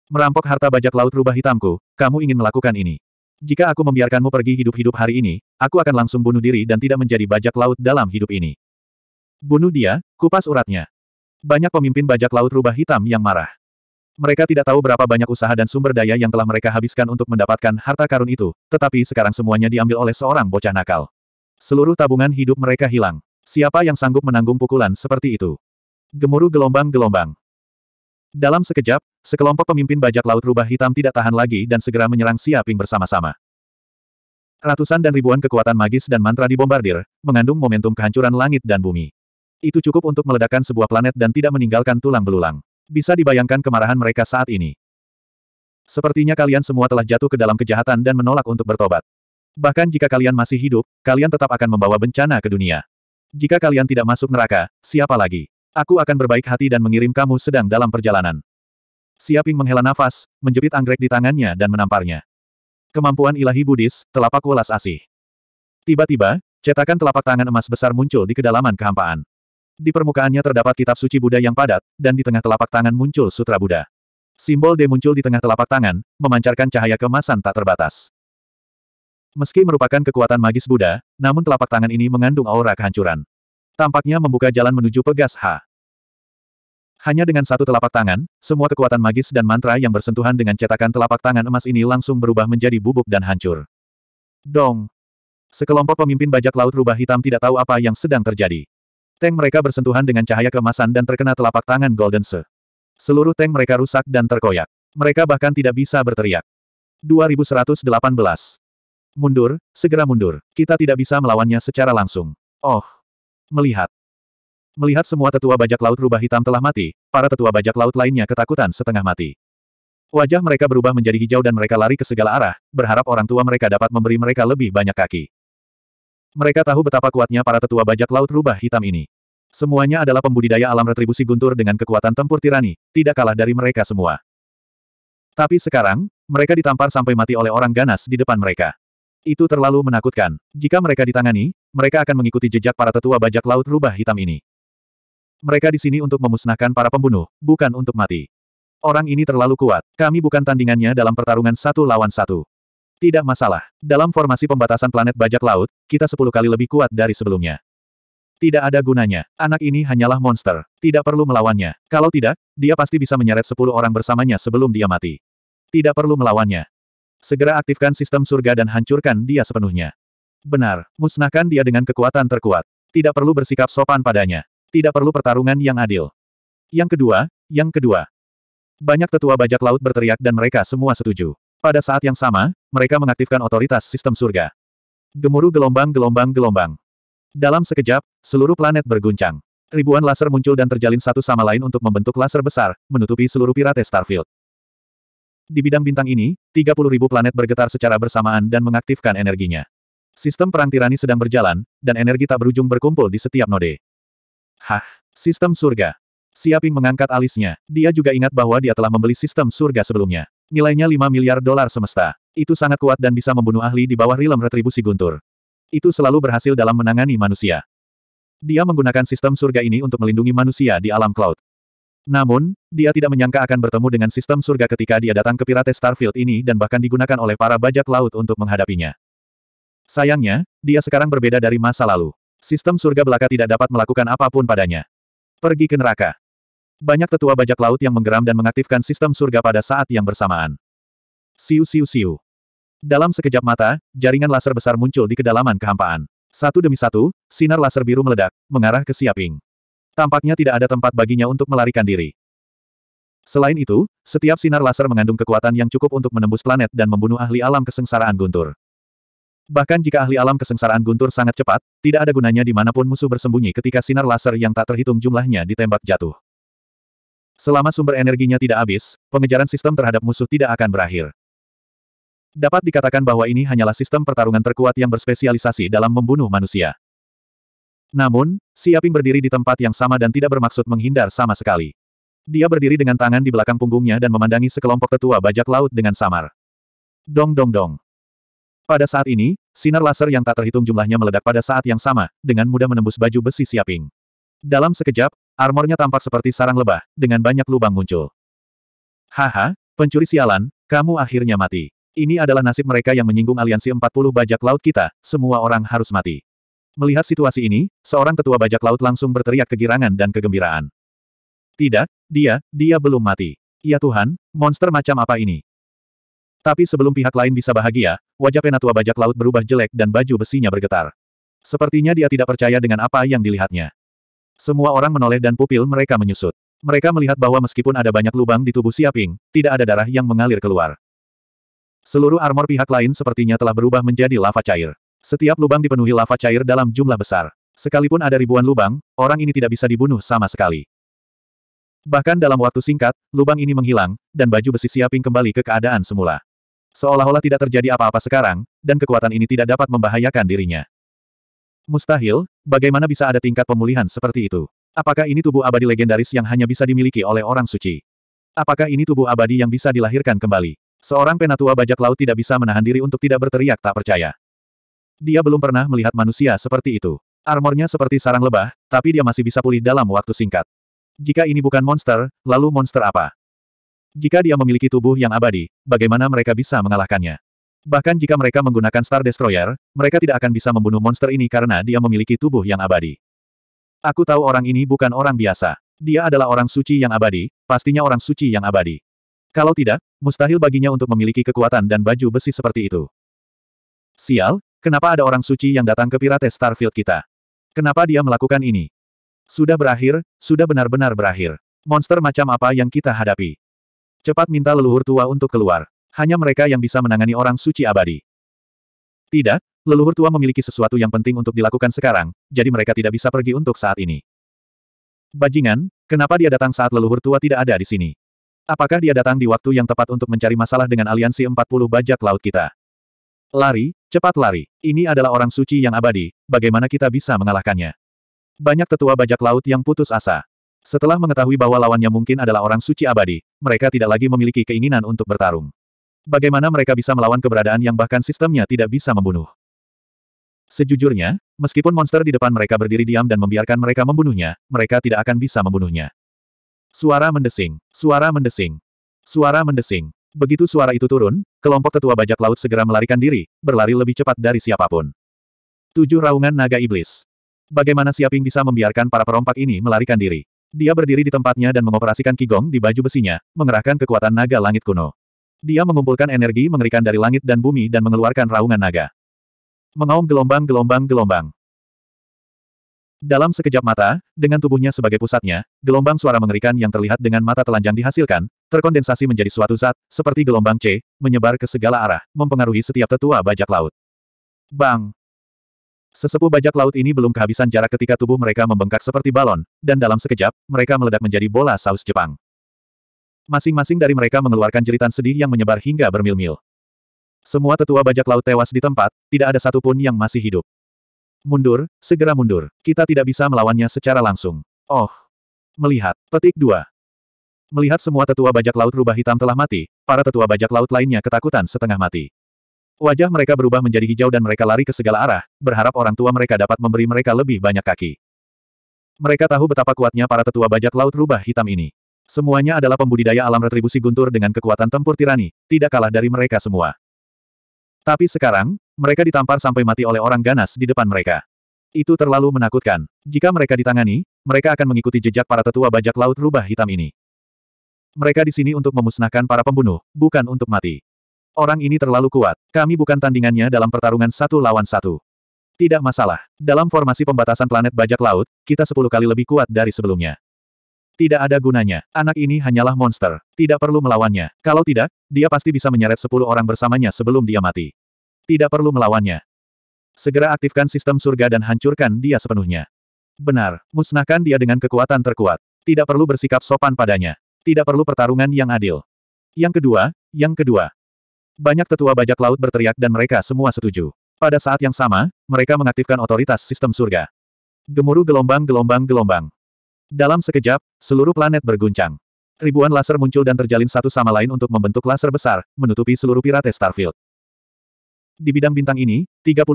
Merampok harta bajak laut rubah hitamku, kamu ingin melakukan ini. Jika aku membiarkanmu pergi hidup-hidup hari ini, aku akan langsung bunuh diri dan tidak menjadi bajak laut dalam hidup ini. Bunuh dia, kupas uratnya. Banyak pemimpin bajak laut rubah hitam yang marah. Mereka tidak tahu berapa banyak usaha dan sumber daya yang telah mereka habiskan untuk mendapatkan harta karun itu, tetapi sekarang semuanya diambil oleh seorang bocah nakal. Seluruh tabungan hidup mereka hilang. Siapa yang sanggup menanggung pukulan seperti itu? Gemuruh gelombang-gelombang. Dalam sekejap, sekelompok pemimpin bajak laut rubah hitam tidak tahan lagi dan segera menyerang Siaping bersama-sama. Ratusan dan ribuan kekuatan magis dan mantra dibombardir, mengandung momentum kehancuran langit dan bumi. Itu cukup untuk meledakkan sebuah planet dan tidak meninggalkan tulang belulang. Bisa dibayangkan kemarahan mereka saat ini. Sepertinya kalian semua telah jatuh ke dalam kejahatan dan menolak untuk bertobat. Bahkan jika kalian masih hidup, kalian tetap akan membawa bencana ke dunia. Jika kalian tidak masuk neraka, siapa lagi? Aku akan berbaik hati dan mengirim kamu sedang dalam perjalanan. Siaping menghela nafas, menjepit anggrek di tangannya dan menamparnya. Kemampuan ilahi Buddhis, telapak welas asih. Tiba-tiba, cetakan telapak tangan emas besar muncul di kedalaman kehampaan. Di permukaannya terdapat kitab suci Buddha yang padat, dan di tengah telapak tangan muncul sutra Buddha. Simbol D muncul di tengah telapak tangan, memancarkan cahaya kemasan tak terbatas. Meski merupakan kekuatan magis Buddha, namun telapak tangan ini mengandung aura kehancuran. Tampaknya membuka jalan menuju Pegas H. Hanya dengan satu telapak tangan, semua kekuatan magis dan mantra yang bersentuhan dengan cetakan telapak tangan emas ini langsung berubah menjadi bubuk dan hancur. Dong! Sekelompok pemimpin bajak laut rubah hitam tidak tahu apa yang sedang terjadi. Tank mereka bersentuhan dengan cahaya kemasan dan terkena telapak tangan Golden Se. Seluruh tank mereka rusak dan terkoyak. Mereka bahkan tidak bisa berteriak. 2118. Mundur, segera mundur. Kita tidak bisa melawannya secara langsung. Oh! Melihat. Melihat semua tetua bajak laut rubah hitam telah mati, para tetua bajak laut lainnya ketakutan setengah mati. Wajah mereka berubah menjadi hijau dan mereka lari ke segala arah, berharap orang tua mereka dapat memberi mereka lebih banyak kaki. Mereka tahu betapa kuatnya para tetua bajak laut rubah hitam ini. Semuanya adalah pembudidaya alam retribusi guntur dengan kekuatan tempur tirani, tidak kalah dari mereka semua. Tapi sekarang, mereka ditampar sampai mati oleh orang ganas di depan mereka. Itu terlalu menakutkan. Jika mereka ditangani, mereka akan mengikuti jejak para tetua bajak laut rubah hitam ini. Mereka di sini untuk memusnahkan para pembunuh, bukan untuk mati. Orang ini terlalu kuat. Kami bukan tandingannya dalam pertarungan satu lawan satu. Tidak masalah. Dalam formasi pembatasan planet bajak laut, kita sepuluh kali lebih kuat dari sebelumnya. Tidak ada gunanya. Anak ini hanyalah monster. Tidak perlu melawannya. Kalau tidak, dia pasti bisa menyeret sepuluh orang bersamanya sebelum dia mati. Tidak perlu melawannya. Segera aktifkan sistem surga dan hancurkan dia sepenuhnya. Benar, musnahkan dia dengan kekuatan terkuat. Tidak perlu bersikap sopan padanya. Tidak perlu pertarungan yang adil. Yang kedua, yang kedua. Banyak tetua bajak laut berteriak dan mereka semua setuju. Pada saat yang sama, mereka mengaktifkan otoritas sistem surga. Gemuruh gelombang-gelombang-gelombang. Dalam sekejap, seluruh planet berguncang. Ribuan laser muncul dan terjalin satu sama lain untuk membentuk laser besar, menutupi seluruh pirate Starfield. Di bidang bintang ini, 30.000 planet bergetar secara bersamaan dan mengaktifkan energinya. Sistem perang tirani sedang berjalan, dan energi tak berujung berkumpul di setiap node. Hah, sistem surga. Siaping mengangkat alisnya, dia juga ingat bahwa dia telah membeli sistem surga sebelumnya. Nilainya 5 miliar dolar semesta. Itu sangat kuat dan bisa membunuh ahli di bawah rilem retribusi guntur. Itu selalu berhasil dalam menangani manusia. Dia menggunakan sistem surga ini untuk melindungi manusia di alam cloud. Namun, dia tidak menyangka akan bertemu dengan sistem surga ketika dia datang ke Pirate Starfield ini dan bahkan digunakan oleh para bajak laut untuk menghadapinya. Sayangnya, dia sekarang berbeda dari masa lalu. Sistem surga belaka tidak dapat melakukan apapun padanya. Pergi ke neraka. Banyak tetua bajak laut yang menggeram dan mengaktifkan sistem surga pada saat yang bersamaan. Siu siu siu. Dalam sekejap mata, jaringan laser besar muncul di kedalaman kehampaan. Satu demi satu, sinar laser biru meledak, mengarah ke Siaping. Tampaknya tidak ada tempat baginya untuk melarikan diri. Selain itu, setiap sinar laser mengandung kekuatan yang cukup untuk menembus planet dan membunuh ahli alam kesengsaraan guntur. Bahkan jika ahli alam kesengsaraan guntur sangat cepat, tidak ada gunanya di manapun musuh bersembunyi ketika sinar laser yang tak terhitung jumlahnya ditembak jatuh. Selama sumber energinya tidak habis, pengejaran sistem terhadap musuh tidak akan berakhir. Dapat dikatakan bahwa ini hanyalah sistem pertarungan terkuat yang berspesialisasi dalam membunuh manusia. Namun, Siaping berdiri di tempat yang sama dan tidak bermaksud menghindar sama sekali. Dia berdiri dengan tangan di belakang punggungnya dan memandangi sekelompok tetua bajak laut dengan samar. Dong dong dong. Pada saat ini, sinar laser yang tak terhitung jumlahnya meledak pada saat yang sama, dengan mudah menembus baju besi siaping. Dalam sekejap, armornya tampak seperti sarang lebah, dengan banyak lubang muncul. Haha, pencuri sialan, kamu akhirnya mati. Ini adalah nasib mereka yang menyinggung aliansi 40 bajak laut kita, semua orang harus mati. Melihat situasi ini, seorang tetua bajak laut langsung berteriak kegirangan dan kegembiraan. Tidak, dia, dia belum mati. Ya Tuhan, monster macam apa ini? Tapi sebelum pihak lain bisa bahagia, wajah penatua bajak laut berubah jelek dan baju besinya bergetar. Sepertinya dia tidak percaya dengan apa yang dilihatnya. Semua orang menoleh dan pupil mereka menyusut. Mereka melihat bahwa meskipun ada banyak lubang di tubuh Siaping, tidak ada darah yang mengalir keluar. Seluruh armor pihak lain sepertinya telah berubah menjadi lava cair. Setiap lubang dipenuhi lava cair dalam jumlah besar. Sekalipun ada ribuan lubang, orang ini tidak bisa dibunuh sama sekali. Bahkan dalam waktu singkat, lubang ini menghilang, dan baju besi Siaping kembali ke keadaan semula. Seolah-olah tidak terjadi apa-apa sekarang, dan kekuatan ini tidak dapat membahayakan dirinya. Mustahil, bagaimana bisa ada tingkat pemulihan seperti itu? Apakah ini tubuh abadi legendaris yang hanya bisa dimiliki oleh orang suci? Apakah ini tubuh abadi yang bisa dilahirkan kembali? Seorang penatua bajak laut tidak bisa menahan diri untuk tidak berteriak tak percaya. Dia belum pernah melihat manusia seperti itu. Armornya seperti sarang lebah, tapi dia masih bisa pulih dalam waktu singkat. Jika ini bukan monster, lalu monster apa? Jika dia memiliki tubuh yang abadi, bagaimana mereka bisa mengalahkannya? Bahkan jika mereka menggunakan Star Destroyer, mereka tidak akan bisa membunuh monster ini karena dia memiliki tubuh yang abadi. Aku tahu orang ini bukan orang biasa. Dia adalah orang suci yang abadi, pastinya orang suci yang abadi. Kalau tidak, mustahil baginya untuk memiliki kekuatan dan baju besi seperti itu. Sial, kenapa ada orang suci yang datang ke Pirate Starfield kita? Kenapa dia melakukan ini? Sudah berakhir, sudah benar-benar berakhir. Monster macam apa yang kita hadapi? Cepat minta leluhur tua untuk keluar. Hanya mereka yang bisa menangani orang suci abadi. Tidak, leluhur tua memiliki sesuatu yang penting untuk dilakukan sekarang, jadi mereka tidak bisa pergi untuk saat ini. Bajingan, kenapa dia datang saat leluhur tua tidak ada di sini? Apakah dia datang di waktu yang tepat untuk mencari masalah dengan aliansi 40 bajak laut kita? Lari, cepat lari. Ini adalah orang suci yang abadi, bagaimana kita bisa mengalahkannya? Banyak tetua bajak laut yang putus asa. Setelah mengetahui bahwa lawannya mungkin adalah orang suci abadi, mereka tidak lagi memiliki keinginan untuk bertarung. Bagaimana mereka bisa melawan keberadaan yang bahkan sistemnya tidak bisa membunuh? Sejujurnya, meskipun monster di depan mereka berdiri diam dan membiarkan mereka membunuhnya, mereka tidak akan bisa membunuhnya. Suara mendesing, suara mendesing, suara mendesing. Begitu suara itu turun, kelompok tetua bajak laut segera melarikan diri, berlari lebih cepat dari siapapun. Tujuh raungan naga iblis. Bagaimana Siaping bisa membiarkan para perompak ini melarikan diri? Dia berdiri di tempatnya dan mengoperasikan kigong di baju besinya, mengerahkan kekuatan naga langit kuno. Dia mengumpulkan energi mengerikan dari langit dan bumi dan mengeluarkan raungan naga. Mengaum gelombang-gelombang-gelombang. Dalam sekejap mata, dengan tubuhnya sebagai pusatnya, gelombang suara mengerikan yang terlihat dengan mata telanjang dihasilkan, terkondensasi menjadi suatu zat, seperti gelombang C, menyebar ke segala arah, mempengaruhi setiap tetua bajak laut. Bang! Sesepuh bajak laut ini belum kehabisan jarak ketika tubuh mereka membengkak seperti balon, dan dalam sekejap, mereka meledak menjadi bola saus Jepang. Masing-masing dari mereka mengeluarkan jeritan sedih yang menyebar hingga bermil-mil. Semua tetua bajak laut tewas di tempat, tidak ada satupun yang masih hidup. Mundur, segera mundur. Kita tidak bisa melawannya secara langsung. Oh. Melihat. Petik 2. Melihat semua tetua bajak laut rubah hitam telah mati, para tetua bajak laut lainnya ketakutan setengah mati. Wajah mereka berubah menjadi hijau dan mereka lari ke segala arah, berharap orang tua mereka dapat memberi mereka lebih banyak kaki. Mereka tahu betapa kuatnya para tetua bajak laut rubah hitam ini. Semuanya adalah pembudidaya alam retribusi guntur dengan kekuatan tempur tirani, tidak kalah dari mereka semua. Tapi sekarang, mereka ditampar sampai mati oleh orang ganas di depan mereka. Itu terlalu menakutkan. Jika mereka ditangani, mereka akan mengikuti jejak para tetua bajak laut rubah hitam ini. Mereka di sini untuk memusnahkan para pembunuh, bukan untuk mati. Orang ini terlalu kuat. Kami bukan tandingannya dalam pertarungan satu lawan satu. Tidak masalah. Dalam formasi pembatasan planet bajak laut, kita sepuluh kali lebih kuat dari sebelumnya. Tidak ada gunanya. Anak ini hanyalah monster. Tidak perlu melawannya. Kalau tidak, dia pasti bisa menyeret sepuluh orang bersamanya sebelum dia mati. Tidak perlu melawannya. Segera aktifkan sistem surga dan hancurkan dia sepenuhnya. Benar, musnahkan dia dengan kekuatan terkuat. Tidak perlu bersikap sopan padanya. Tidak perlu pertarungan yang adil. Yang kedua, yang kedua, banyak tetua bajak laut berteriak dan mereka semua setuju. Pada saat yang sama, mereka mengaktifkan otoritas sistem surga. Gemuruh gelombang-gelombang-gelombang. Dalam sekejap, seluruh planet berguncang. Ribuan laser muncul dan terjalin satu sama lain untuk membentuk laser besar, menutupi seluruh pirate Starfield. Di bidang bintang ini,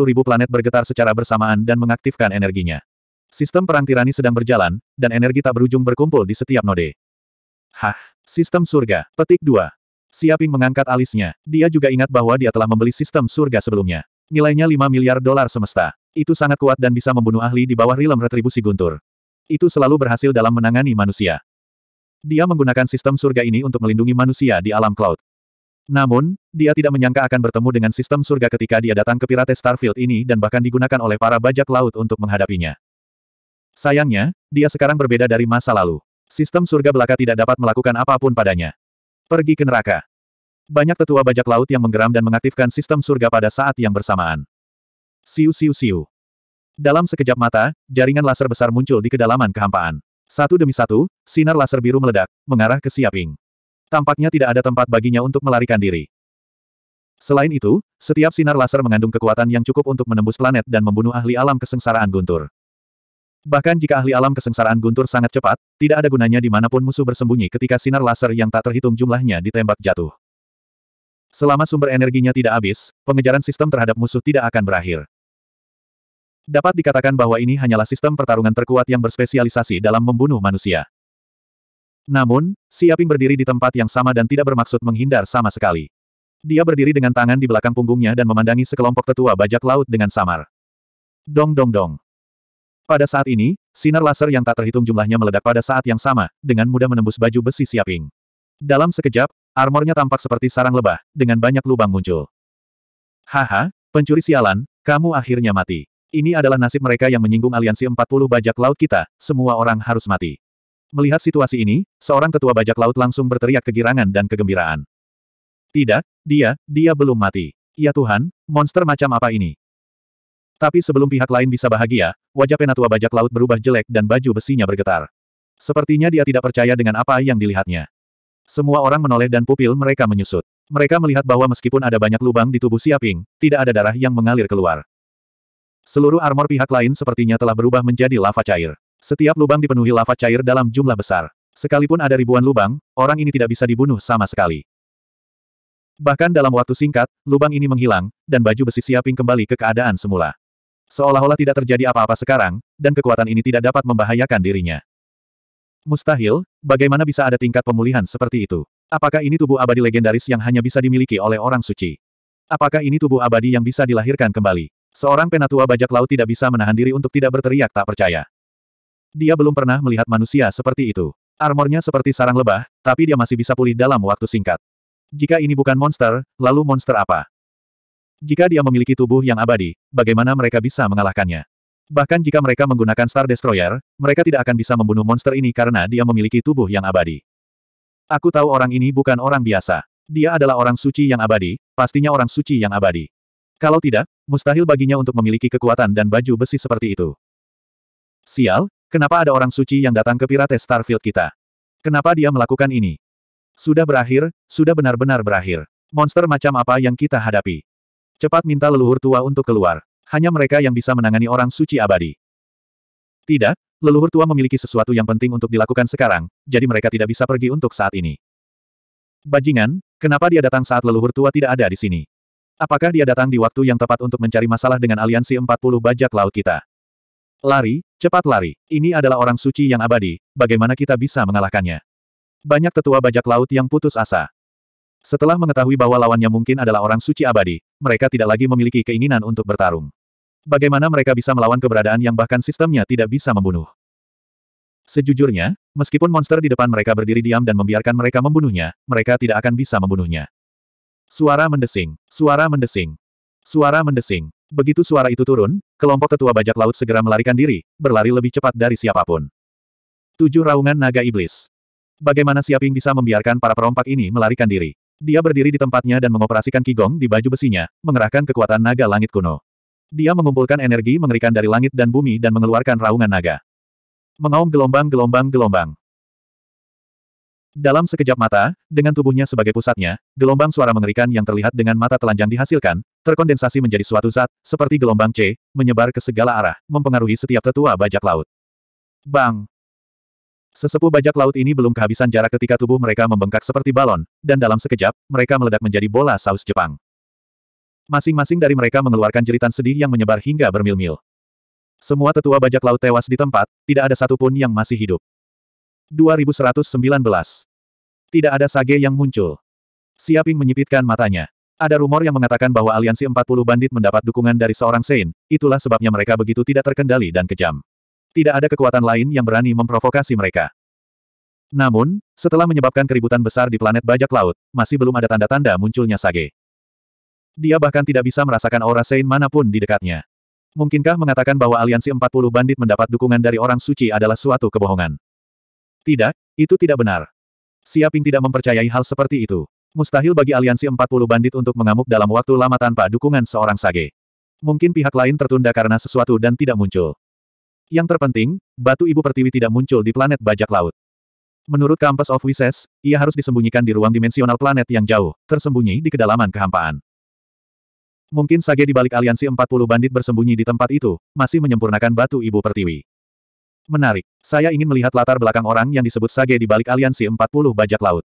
ribu planet bergetar secara bersamaan dan mengaktifkan energinya. Sistem perang tirani sedang berjalan, dan energi tak berujung berkumpul di setiap node. Hah, sistem surga, petik 2. Siaping mengangkat alisnya. Dia juga ingat bahwa dia telah membeli sistem surga sebelumnya. Nilainya 5 miliar dolar semesta. Itu sangat kuat dan bisa membunuh ahli di bawah rilem retribusi guntur. Itu selalu berhasil dalam menangani manusia. Dia menggunakan sistem surga ini untuk melindungi manusia di alam cloud. Namun, dia tidak menyangka akan bertemu dengan sistem surga ketika dia datang ke Pirate Starfield ini dan bahkan digunakan oleh para bajak laut untuk menghadapinya. Sayangnya, dia sekarang berbeda dari masa lalu. Sistem surga belaka tidak dapat melakukan apapun padanya. Pergi ke neraka. Banyak tetua bajak laut yang menggeram dan mengaktifkan sistem surga pada saat yang bersamaan. Siu siu siu. Dalam sekejap mata, jaringan laser besar muncul di kedalaman kehampaan. Satu demi satu, sinar laser biru meledak, mengarah ke Siaping. Tampaknya tidak ada tempat baginya untuk melarikan diri. Selain itu, setiap sinar laser mengandung kekuatan yang cukup untuk menembus planet dan membunuh ahli alam kesengsaraan guntur. Bahkan jika ahli alam kesengsaraan guntur sangat cepat, tidak ada gunanya dimanapun musuh bersembunyi ketika sinar laser yang tak terhitung jumlahnya ditembak jatuh. Selama sumber energinya tidak habis, pengejaran sistem terhadap musuh tidak akan berakhir. Dapat dikatakan bahwa ini hanyalah sistem pertarungan terkuat yang berspesialisasi dalam membunuh manusia. Namun, Siaping berdiri di tempat yang sama dan tidak bermaksud menghindar sama sekali. Dia berdiri dengan tangan di belakang punggungnya dan memandangi sekelompok tetua bajak laut dengan samar. Dong dong dong. Pada saat ini, sinar laser yang tak terhitung jumlahnya meledak pada saat yang sama, dengan mudah menembus baju besi siaping. Dalam sekejap, armornya tampak seperti sarang lebah, dengan banyak lubang muncul. Haha, pencuri sialan, kamu akhirnya mati. Ini adalah nasib mereka yang menyinggung aliansi 40 bajak laut kita, semua orang harus mati. Melihat situasi ini, seorang tetua bajak laut langsung berteriak kegirangan dan kegembiraan. Tidak, dia, dia belum mati. Ya Tuhan, monster macam apa ini? Tapi sebelum pihak lain bisa bahagia, wajah penatua bajak laut berubah jelek dan baju besinya bergetar. Sepertinya dia tidak percaya dengan apa yang dilihatnya. Semua orang menoleh dan pupil mereka menyusut. Mereka melihat bahwa meskipun ada banyak lubang di tubuh Siaping, tidak ada darah yang mengalir keluar. Seluruh armor pihak lain sepertinya telah berubah menjadi lava cair. Setiap lubang dipenuhi lava cair dalam jumlah besar. Sekalipun ada ribuan lubang, orang ini tidak bisa dibunuh sama sekali. Bahkan dalam waktu singkat, lubang ini menghilang, dan baju besi Siaping kembali ke keadaan semula. Seolah-olah tidak terjadi apa-apa sekarang, dan kekuatan ini tidak dapat membahayakan dirinya. Mustahil, bagaimana bisa ada tingkat pemulihan seperti itu? Apakah ini tubuh abadi legendaris yang hanya bisa dimiliki oleh orang suci? Apakah ini tubuh abadi yang bisa dilahirkan kembali? Seorang penatua bajak laut tidak bisa menahan diri untuk tidak berteriak tak percaya. Dia belum pernah melihat manusia seperti itu. Armornya seperti sarang lebah, tapi dia masih bisa pulih dalam waktu singkat. Jika ini bukan monster, lalu monster apa? Jika dia memiliki tubuh yang abadi, bagaimana mereka bisa mengalahkannya? Bahkan jika mereka menggunakan Star Destroyer, mereka tidak akan bisa membunuh monster ini karena dia memiliki tubuh yang abadi. Aku tahu orang ini bukan orang biasa. Dia adalah orang suci yang abadi, pastinya orang suci yang abadi. Kalau tidak, mustahil baginya untuk memiliki kekuatan dan baju besi seperti itu. Sial, kenapa ada orang suci yang datang ke Pirate Starfield kita? Kenapa dia melakukan ini? Sudah berakhir, sudah benar-benar berakhir. Monster macam apa yang kita hadapi? Cepat minta leluhur tua untuk keluar. Hanya mereka yang bisa menangani orang suci abadi. Tidak, leluhur tua memiliki sesuatu yang penting untuk dilakukan sekarang, jadi mereka tidak bisa pergi untuk saat ini. Bajingan, kenapa dia datang saat leluhur tua tidak ada di sini? Apakah dia datang di waktu yang tepat untuk mencari masalah dengan aliansi 40 bajak laut kita? Lari, cepat lari. Ini adalah orang suci yang abadi, bagaimana kita bisa mengalahkannya? Banyak tetua bajak laut yang putus asa. Setelah mengetahui bahwa lawannya mungkin adalah orang suci abadi, mereka tidak lagi memiliki keinginan untuk bertarung. Bagaimana mereka bisa melawan keberadaan yang bahkan sistemnya tidak bisa membunuh? Sejujurnya, meskipun monster di depan mereka berdiri diam dan membiarkan mereka membunuhnya, mereka tidak akan bisa membunuhnya. Suara mendesing, suara mendesing, suara mendesing. Begitu suara itu turun, kelompok tetua bajak laut segera melarikan diri, berlari lebih cepat dari siapapun. Tujuh raungan naga iblis. Bagaimana Siaping bisa membiarkan para perompak ini melarikan diri? Dia berdiri di tempatnya dan mengoperasikan kigong di baju besinya, mengerahkan kekuatan naga langit kuno. Dia mengumpulkan energi mengerikan dari langit dan bumi dan mengeluarkan raungan naga. Mengaum gelombang-gelombang-gelombang. Dalam sekejap mata, dengan tubuhnya sebagai pusatnya, gelombang suara mengerikan yang terlihat dengan mata telanjang dihasilkan, terkondensasi menjadi suatu zat, seperti gelombang C, menyebar ke segala arah, mempengaruhi setiap tetua bajak laut. Bang! Sesepuh bajak laut ini belum kehabisan jarak ketika tubuh mereka membengkak seperti balon, dan dalam sekejap, mereka meledak menjadi bola saus Jepang. Masing-masing dari mereka mengeluarkan jeritan sedih yang menyebar hingga bermil-mil. Semua tetua bajak laut tewas di tempat, tidak ada satupun yang masih hidup. 2119. Tidak ada sage yang muncul. Siaping menyipitkan matanya. Ada rumor yang mengatakan bahwa aliansi 40 bandit mendapat dukungan dari seorang Sein, itulah sebabnya mereka begitu tidak terkendali dan kejam tidak ada kekuatan lain yang berani memprovokasi mereka. Namun, setelah menyebabkan keributan besar di planet bajak laut, masih belum ada tanda-tanda munculnya Sage. Dia bahkan tidak bisa merasakan aura Sein manapun di dekatnya. Mungkinkah mengatakan bahwa aliansi 40 bandit mendapat dukungan dari orang suci adalah suatu kebohongan? Tidak, itu tidak benar. Siaping tidak mempercayai hal seperti itu. Mustahil bagi aliansi 40 bandit untuk mengamuk dalam waktu lama tanpa dukungan seorang Sage. Mungkin pihak lain tertunda karena sesuatu dan tidak muncul. Yang terpenting, batu ibu pertiwi tidak muncul di planet bajak laut. Menurut Campus of Wishes, ia harus disembunyikan di ruang dimensional planet yang jauh, tersembunyi di kedalaman kehampaan. Mungkin Sage di balik aliansi 40 bandit bersembunyi di tempat itu, masih menyempurnakan batu ibu pertiwi. Menarik. Saya ingin melihat latar belakang orang yang disebut Sage di balik aliansi 40 bajak laut.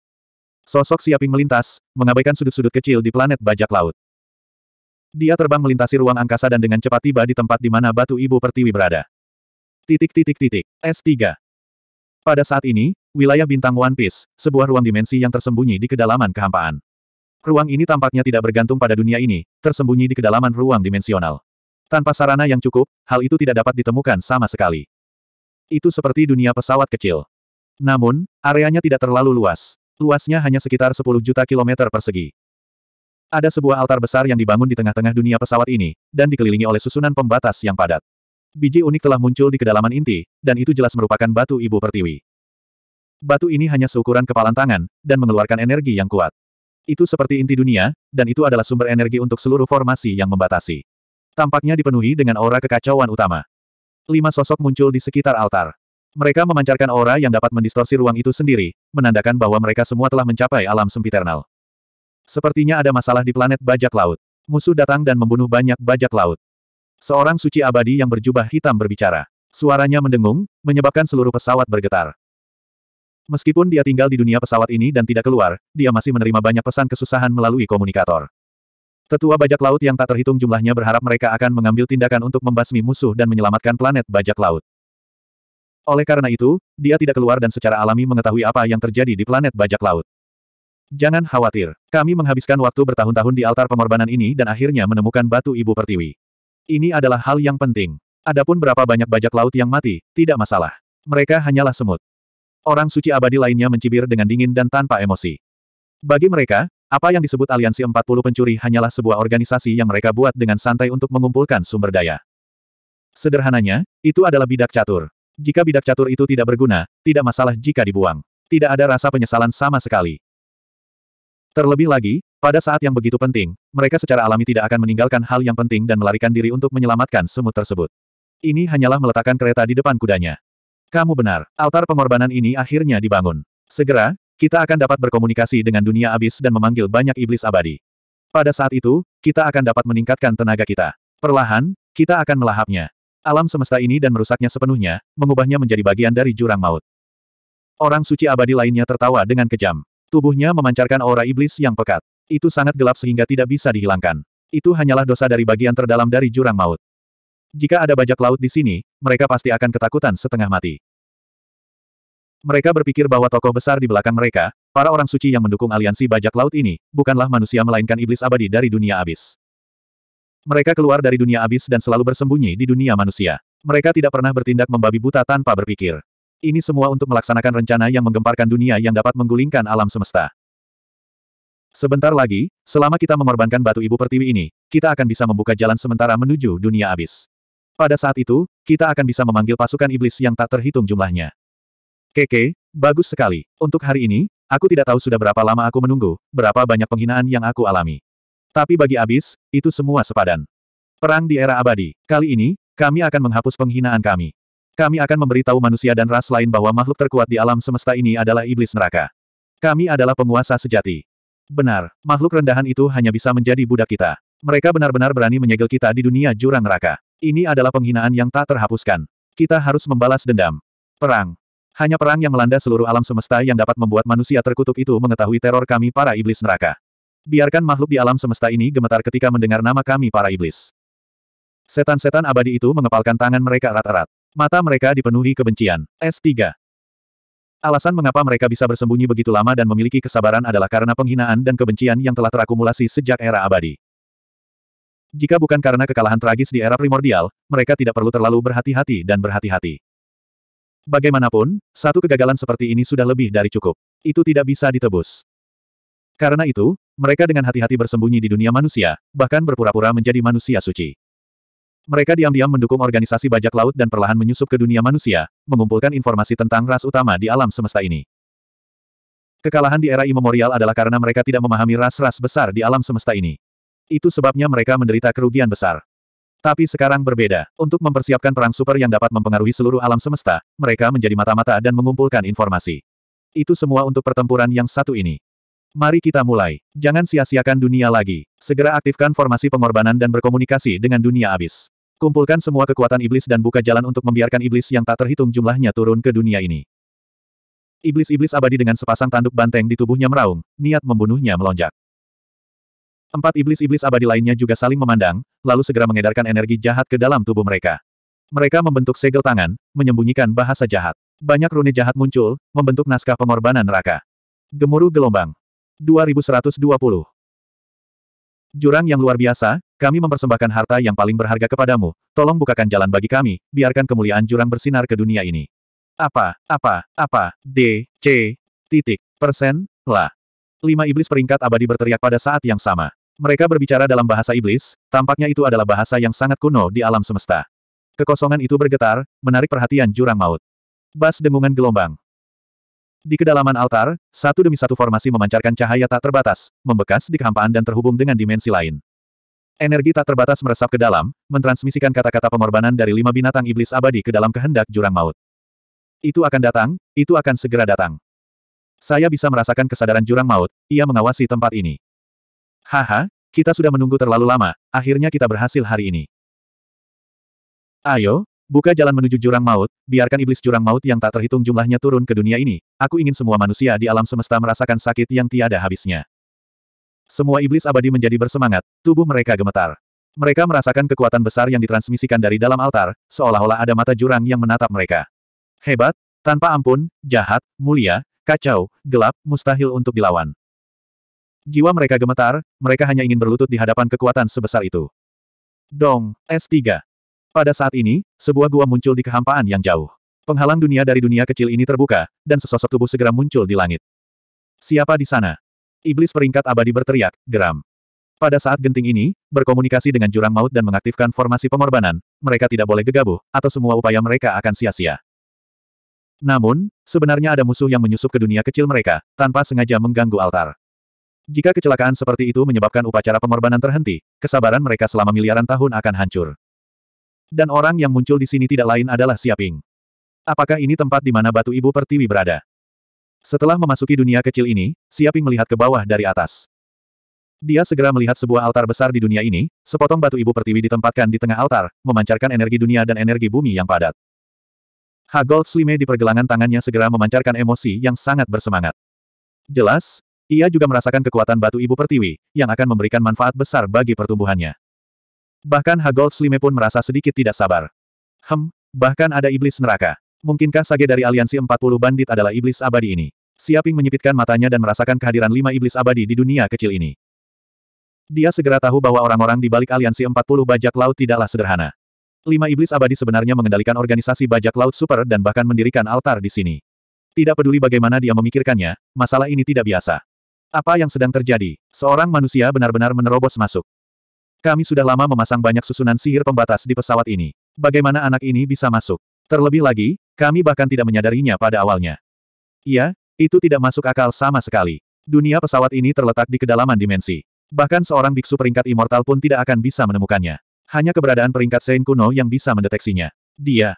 Sosok Siaping melintas, mengabaikan sudut-sudut kecil di planet bajak laut. Dia terbang melintasi ruang angkasa dan dengan cepat tiba di tempat di mana batu ibu pertiwi berada. Titik titik titik. S3. Pada saat ini, wilayah bintang One Piece, sebuah ruang dimensi yang tersembunyi di kedalaman kehampaan. Ruang ini tampaknya tidak bergantung pada dunia ini, tersembunyi di kedalaman ruang dimensional. Tanpa sarana yang cukup, hal itu tidak dapat ditemukan sama sekali. Itu seperti dunia pesawat kecil. Namun, areanya tidak terlalu luas. Luasnya hanya sekitar 10 juta kilometer persegi. Ada sebuah altar besar yang dibangun di tengah-tengah dunia pesawat ini, dan dikelilingi oleh susunan pembatas yang padat. Biji unik telah muncul di kedalaman inti, dan itu jelas merupakan batu ibu pertiwi. Batu ini hanya seukuran kepalan tangan, dan mengeluarkan energi yang kuat. Itu seperti inti dunia, dan itu adalah sumber energi untuk seluruh formasi yang membatasi. Tampaknya dipenuhi dengan aura kekacauan utama. Lima sosok muncul di sekitar altar. Mereka memancarkan aura yang dapat mendistorsi ruang itu sendiri, menandakan bahwa mereka semua telah mencapai alam sempiternal. Sepertinya ada masalah di planet bajak laut. Musuh datang dan membunuh banyak bajak laut. Seorang suci abadi yang berjubah hitam berbicara. Suaranya mendengung, menyebabkan seluruh pesawat bergetar. Meskipun dia tinggal di dunia pesawat ini dan tidak keluar, dia masih menerima banyak pesan kesusahan melalui komunikator. Tetua bajak laut yang tak terhitung jumlahnya berharap mereka akan mengambil tindakan untuk membasmi musuh dan menyelamatkan planet bajak laut. Oleh karena itu, dia tidak keluar dan secara alami mengetahui apa yang terjadi di planet bajak laut. Jangan khawatir, kami menghabiskan waktu bertahun-tahun di altar pengorbanan ini dan akhirnya menemukan batu ibu pertiwi. Ini adalah hal yang penting. Adapun berapa banyak bajak laut yang mati, tidak masalah. Mereka hanyalah semut. Orang suci abadi lainnya mencibir dengan dingin dan tanpa emosi. Bagi mereka, apa yang disebut Aliansi 40 Pencuri hanyalah sebuah organisasi yang mereka buat dengan santai untuk mengumpulkan sumber daya. Sederhananya, itu adalah bidak catur. Jika bidak catur itu tidak berguna, tidak masalah jika dibuang. Tidak ada rasa penyesalan sama sekali. Terlebih lagi, pada saat yang begitu penting, mereka secara alami tidak akan meninggalkan hal yang penting dan melarikan diri untuk menyelamatkan semut tersebut. Ini hanyalah meletakkan kereta di depan kudanya. Kamu benar, altar pengorbanan ini akhirnya dibangun. Segera, kita akan dapat berkomunikasi dengan dunia abis dan memanggil banyak iblis abadi. Pada saat itu, kita akan dapat meningkatkan tenaga kita. Perlahan, kita akan melahapnya. Alam semesta ini dan merusaknya sepenuhnya, mengubahnya menjadi bagian dari jurang maut. Orang suci abadi lainnya tertawa dengan kejam. Tubuhnya memancarkan aura iblis yang pekat. Itu sangat gelap sehingga tidak bisa dihilangkan. Itu hanyalah dosa dari bagian terdalam dari jurang maut. Jika ada bajak laut di sini, mereka pasti akan ketakutan setengah mati. Mereka berpikir bahwa tokoh besar di belakang mereka, para orang suci yang mendukung aliansi bajak laut ini, bukanlah manusia melainkan iblis abadi dari dunia abis. Mereka keluar dari dunia abis dan selalu bersembunyi di dunia manusia. Mereka tidak pernah bertindak membabi buta tanpa berpikir. Ini semua untuk melaksanakan rencana yang menggemparkan dunia yang dapat menggulingkan alam semesta. Sebentar lagi, selama kita mengorbankan batu ibu pertiwi ini, kita akan bisa membuka jalan sementara menuju dunia abis. Pada saat itu, kita akan bisa memanggil pasukan iblis yang tak terhitung jumlahnya. Keke, bagus sekali. Untuk hari ini, aku tidak tahu sudah berapa lama aku menunggu, berapa banyak penghinaan yang aku alami. Tapi bagi abis, itu semua sepadan. Perang di era abadi. Kali ini, kami akan menghapus penghinaan kami. Kami akan memberitahu manusia dan ras lain bahwa makhluk terkuat di alam semesta ini adalah iblis neraka. Kami adalah penguasa sejati. Benar, makhluk rendahan itu hanya bisa menjadi budak kita. Mereka benar-benar berani menyegel kita di dunia jurang neraka. Ini adalah penghinaan yang tak terhapuskan. Kita harus membalas dendam. Perang. Hanya perang yang melanda seluruh alam semesta yang dapat membuat manusia terkutuk itu mengetahui teror kami para iblis neraka. Biarkan makhluk di alam semesta ini gemetar ketika mendengar nama kami para iblis. Setan-setan abadi itu mengepalkan tangan mereka erat-erat. Mata mereka dipenuhi kebencian. S3. Alasan mengapa mereka bisa bersembunyi begitu lama dan memiliki kesabaran adalah karena penghinaan dan kebencian yang telah terakumulasi sejak era abadi. Jika bukan karena kekalahan tragis di era primordial, mereka tidak perlu terlalu berhati-hati dan berhati-hati. Bagaimanapun, satu kegagalan seperti ini sudah lebih dari cukup. Itu tidak bisa ditebus. Karena itu, mereka dengan hati-hati bersembunyi di dunia manusia, bahkan berpura-pura menjadi manusia suci. Mereka diam-diam mendukung organisasi bajak laut dan perlahan menyusup ke dunia manusia, mengumpulkan informasi tentang ras utama di alam semesta ini. Kekalahan di era imemorial adalah karena mereka tidak memahami ras-ras besar di alam semesta ini. Itu sebabnya mereka menderita kerugian besar. Tapi sekarang berbeda. Untuk mempersiapkan perang super yang dapat mempengaruhi seluruh alam semesta, mereka menjadi mata-mata dan mengumpulkan informasi. Itu semua untuk pertempuran yang satu ini. Mari kita mulai. Jangan sia-siakan dunia lagi. Segera aktifkan formasi pengorbanan dan berkomunikasi dengan dunia abis. Kumpulkan semua kekuatan iblis dan buka jalan untuk membiarkan iblis yang tak terhitung jumlahnya turun ke dunia ini. Iblis-iblis abadi dengan sepasang tanduk banteng di tubuhnya meraung, niat membunuhnya melonjak. Empat iblis-iblis abadi lainnya juga saling memandang, lalu segera mengedarkan energi jahat ke dalam tubuh mereka. Mereka membentuk segel tangan, menyembunyikan bahasa jahat. Banyak rune jahat muncul, membentuk naskah pengorbanan neraka. Gemuruh gelombang. 2120 Jurang yang luar biasa, kami mempersembahkan harta yang paling berharga kepadamu, tolong bukakan jalan bagi kami, biarkan kemuliaan jurang bersinar ke dunia ini. Apa, apa, apa, D, C, titik, persen, Lah. Lima iblis peringkat abadi berteriak pada saat yang sama. Mereka berbicara dalam bahasa iblis, tampaknya itu adalah bahasa yang sangat kuno di alam semesta. Kekosongan itu bergetar, menarik perhatian jurang maut. Bas dengungan gelombang. Di kedalaman altar, satu demi satu formasi memancarkan cahaya tak terbatas, membekas di kehampaan dan terhubung dengan dimensi lain. Energi tak terbatas meresap ke dalam, mentransmisikan kata-kata pengorbanan dari lima binatang iblis abadi ke dalam kehendak jurang maut. Itu akan datang, itu akan segera datang. Saya bisa merasakan kesadaran jurang maut, ia mengawasi tempat ini. Haha, kita sudah menunggu terlalu lama, akhirnya kita berhasil hari ini. Ayo, buka jalan menuju jurang maut, biarkan iblis jurang maut yang tak terhitung jumlahnya turun ke dunia ini, aku ingin semua manusia di alam semesta merasakan sakit yang tiada habisnya. Semua iblis abadi menjadi bersemangat, tubuh mereka gemetar. Mereka merasakan kekuatan besar yang ditransmisikan dari dalam altar, seolah-olah ada mata jurang yang menatap mereka. Hebat, tanpa ampun, jahat, mulia, kacau, gelap, mustahil untuk dilawan. Jiwa mereka gemetar, mereka hanya ingin berlutut di hadapan kekuatan sebesar itu. Dong, S3. Pada saat ini, sebuah gua muncul di kehampaan yang jauh. Penghalang dunia dari dunia kecil ini terbuka, dan sesosok tubuh segera muncul di langit. Siapa di sana? Iblis peringkat abadi berteriak, geram. Pada saat genting ini, berkomunikasi dengan jurang maut dan mengaktifkan formasi pengorbanan, mereka tidak boleh gegabah, atau semua upaya mereka akan sia-sia. Namun, sebenarnya ada musuh yang menyusup ke dunia kecil mereka, tanpa sengaja mengganggu altar. Jika kecelakaan seperti itu menyebabkan upacara pengorbanan terhenti, kesabaran mereka selama miliaran tahun akan hancur. Dan orang yang muncul di sini tidak lain adalah Siaping. Apakah ini tempat di mana batu ibu pertiwi berada? Setelah memasuki dunia kecil ini, Siaping melihat ke bawah dari atas. Dia segera melihat sebuah altar besar di dunia ini, sepotong batu ibu pertiwi ditempatkan di tengah altar, memancarkan energi dunia dan energi bumi yang padat. Hagold Slime di pergelangan tangannya segera memancarkan emosi yang sangat bersemangat. Jelas, ia juga merasakan kekuatan batu ibu pertiwi, yang akan memberikan manfaat besar bagi pertumbuhannya. Bahkan Hagold Slime pun merasa sedikit tidak sabar. Hem, bahkan ada iblis neraka. Mungkinkah sage dari aliansi 40 bandit adalah iblis abadi ini? Siaping menyipitkan matanya dan merasakan kehadiran lima iblis abadi di dunia kecil ini. Dia segera tahu bahwa orang-orang di balik aliansi 40 bajak laut tidaklah sederhana. Lima iblis abadi sebenarnya mengendalikan organisasi bajak laut super dan bahkan mendirikan altar di sini. Tidak peduli bagaimana dia memikirkannya, masalah ini tidak biasa. Apa yang sedang terjadi? Seorang manusia benar-benar menerobos masuk. Kami sudah lama memasang banyak susunan sihir pembatas di pesawat ini. Bagaimana anak ini bisa masuk? Terlebih lagi, kami bahkan tidak menyadarinya pada awalnya. Iya, itu tidak masuk akal sama sekali. Dunia pesawat ini terletak di kedalaman dimensi. Bahkan seorang biksu peringkat immortal pun tidak akan bisa menemukannya. Hanya keberadaan peringkat Sein kuno yang bisa mendeteksinya. Dia.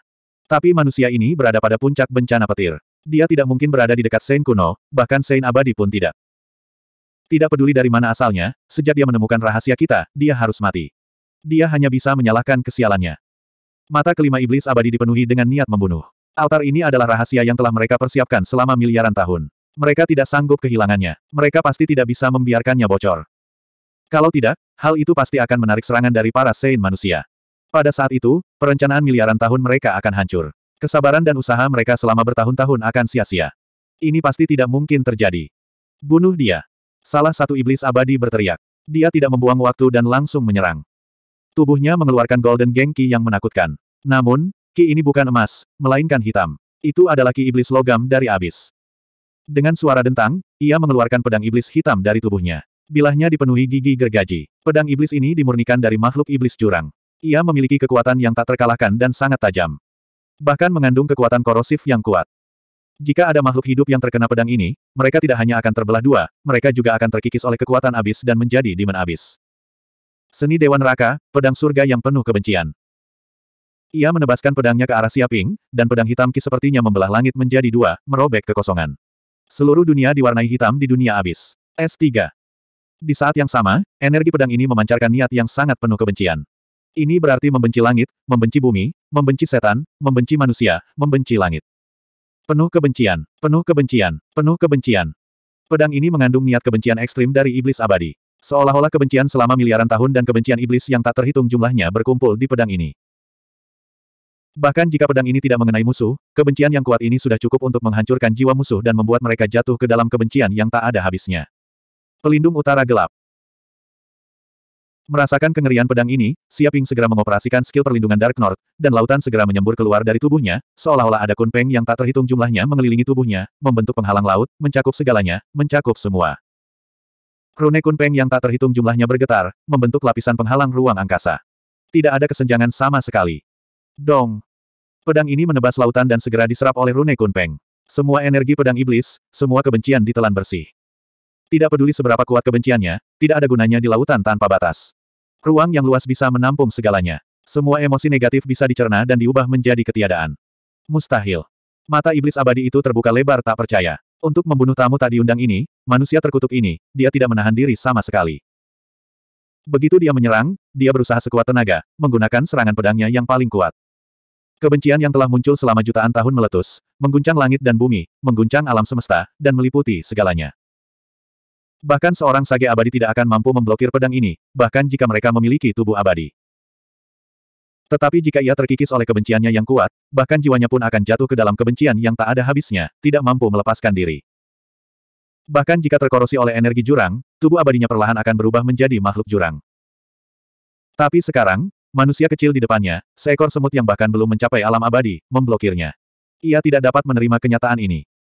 Tapi manusia ini berada pada puncak bencana petir. Dia tidak mungkin berada di dekat Sein kuno, bahkan Sein abadi pun tidak. Tidak peduli dari mana asalnya, sejak dia menemukan rahasia kita, dia harus mati. Dia hanya bisa menyalahkan kesialannya. Mata kelima iblis abadi dipenuhi dengan niat membunuh. Altar ini adalah rahasia yang telah mereka persiapkan selama miliaran tahun. Mereka tidak sanggup kehilangannya. Mereka pasti tidak bisa membiarkannya bocor. Kalau tidak, hal itu pasti akan menarik serangan dari para Sein manusia. Pada saat itu, perencanaan miliaran tahun mereka akan hancur. Kesabaran dan usaha mereka selama bertahun-tahun akan sia-sia. Ini pasti tidak mungkin terjadi. Bunuh dia. Salah satu iblis abadi berteriak. Dia tidak membuang waktu dan langsung menyerang. Tubuhnya mengeluarkan Golden Genki yang menakutkan. Namun, Ki ini bukan emas, melainkan hitam. Itu adalah ki iblis logam dari abis. Dengan suara dentang, ia mengeluarkan pedang iblis hitam dari tubuhnya. Bilahnya dipenuhi gigi gergaji. Pedang iblis ini dimurnikan dari makhluk iblis jurang. Ia memiliki kekuatan yang tak terkalahkan dan sangat tajam. Bahkan mengandung kekuatan korosif yang kuat. Jika ada makhluk hidup yang terkena pedang ini, mereka tidak hanya akan terbelah dua, mereka juga akan terkikis oleh kekuatan abis dan menjadi demon abis. Seni Dewan Raka, pedang surga yang penuh kebencian. Ia menebaskan pedangnya ke arah Siaping, dan pedang hitam Ki sepertinya membelah langit menjadi dua, merobek kekosongan. Seluruh dunia diwarnai hitam di dunia abis. S3. Di saat yang sama, energi pedang ini memancarkan niat yang sangat penuh kebencian. Ini berarti membenci langit, membenci bumi, membenci setan, membenci manusia, membenci langit. Penuh kebencian, penuh kebencian, penuh kebencian. Pedang ini mengandung niat kebencian ekstrim dari iblis abadi. Seolah-olah kebencian selama miliaran tahun dan kebencian iblis yang tak terhitung jumlahnya berkumpul di pedang ini. Bahkan jika pedang ini tidak mengenai musuh, kebencian yang kuat ini sudah cukup untuk menghancurkan jiwa musuh dan membuat mereka jatuh ke dalam kebencian yang tak ada habisnya. Pelindung Utara Gelap Merasakan kengerian pedang ini, Siaping segera mengoperasikan skill perlindungan Dark North, dan lautan segera menyembur keluar dari tubuhnya, seolah-olah ada kunpeng yang tak terhitung jumlahnya mengelilingi tubuhnya, membentuk penghalang laut, mencakup segalanya, mencakup semua. Rune kunpeng yang tak terhitung jumlahnya bergetar, membentuk lapisan penghalang ruang angkasa. Tidak ada kesenjangan sama sekali. Dong! Pedang ini menebas lautan dan segera diserap oleh Rune Kunpeng. Semua energi pedang iblis, semua kebencian ditelan bersih. Tidak peduli seberapa kuat kebenciannya, tidak ada gunanya di lautan tanpa batas. Ruang yang luas bisa menampung segalanya. Semua emosi negatif bisa dicerna dan diubah menjadi ketiadaan. Mustahil. Mata iblis abadi itu terbuka lebar tak percaya. Untuk membunuh tamu tak diundang ini, manusia terkutuk ini, dia tidak menahan diri sama sekali. Begitu dia menyerang, dia berusaha sekuat tenaga, menggunakan serangan pedangnya yang paling kuat. Kebencian yang telah muncul selama jutaan tahun meletus, mengguncang langit dan bumi, mengguncang alam semesta, dan meliputi segalanya. Bahkan seorang sage abadi tidak akan mampu memblokir pedang ini, bahkan jika mereka memiliki tubuh abadi. Tetapi jika ia terkikis oleh kebenciannya yang kuat, bahkan jiwanya pun akan jatuh ke dalam kebencian yang tak ada habisnya, tidak mampu melepaskan diri. Bahkan jika terkorosi oleh energi jurang, tubuh abadinya perlahan akan berubah menjadi makhluk jurang. Tapi sekarang, Manusia kecil di depannya, seekor semut yang bahkan belum mencapai alam abadi, memblokirnya. Ia tidak dapat menerima kenyataan ini.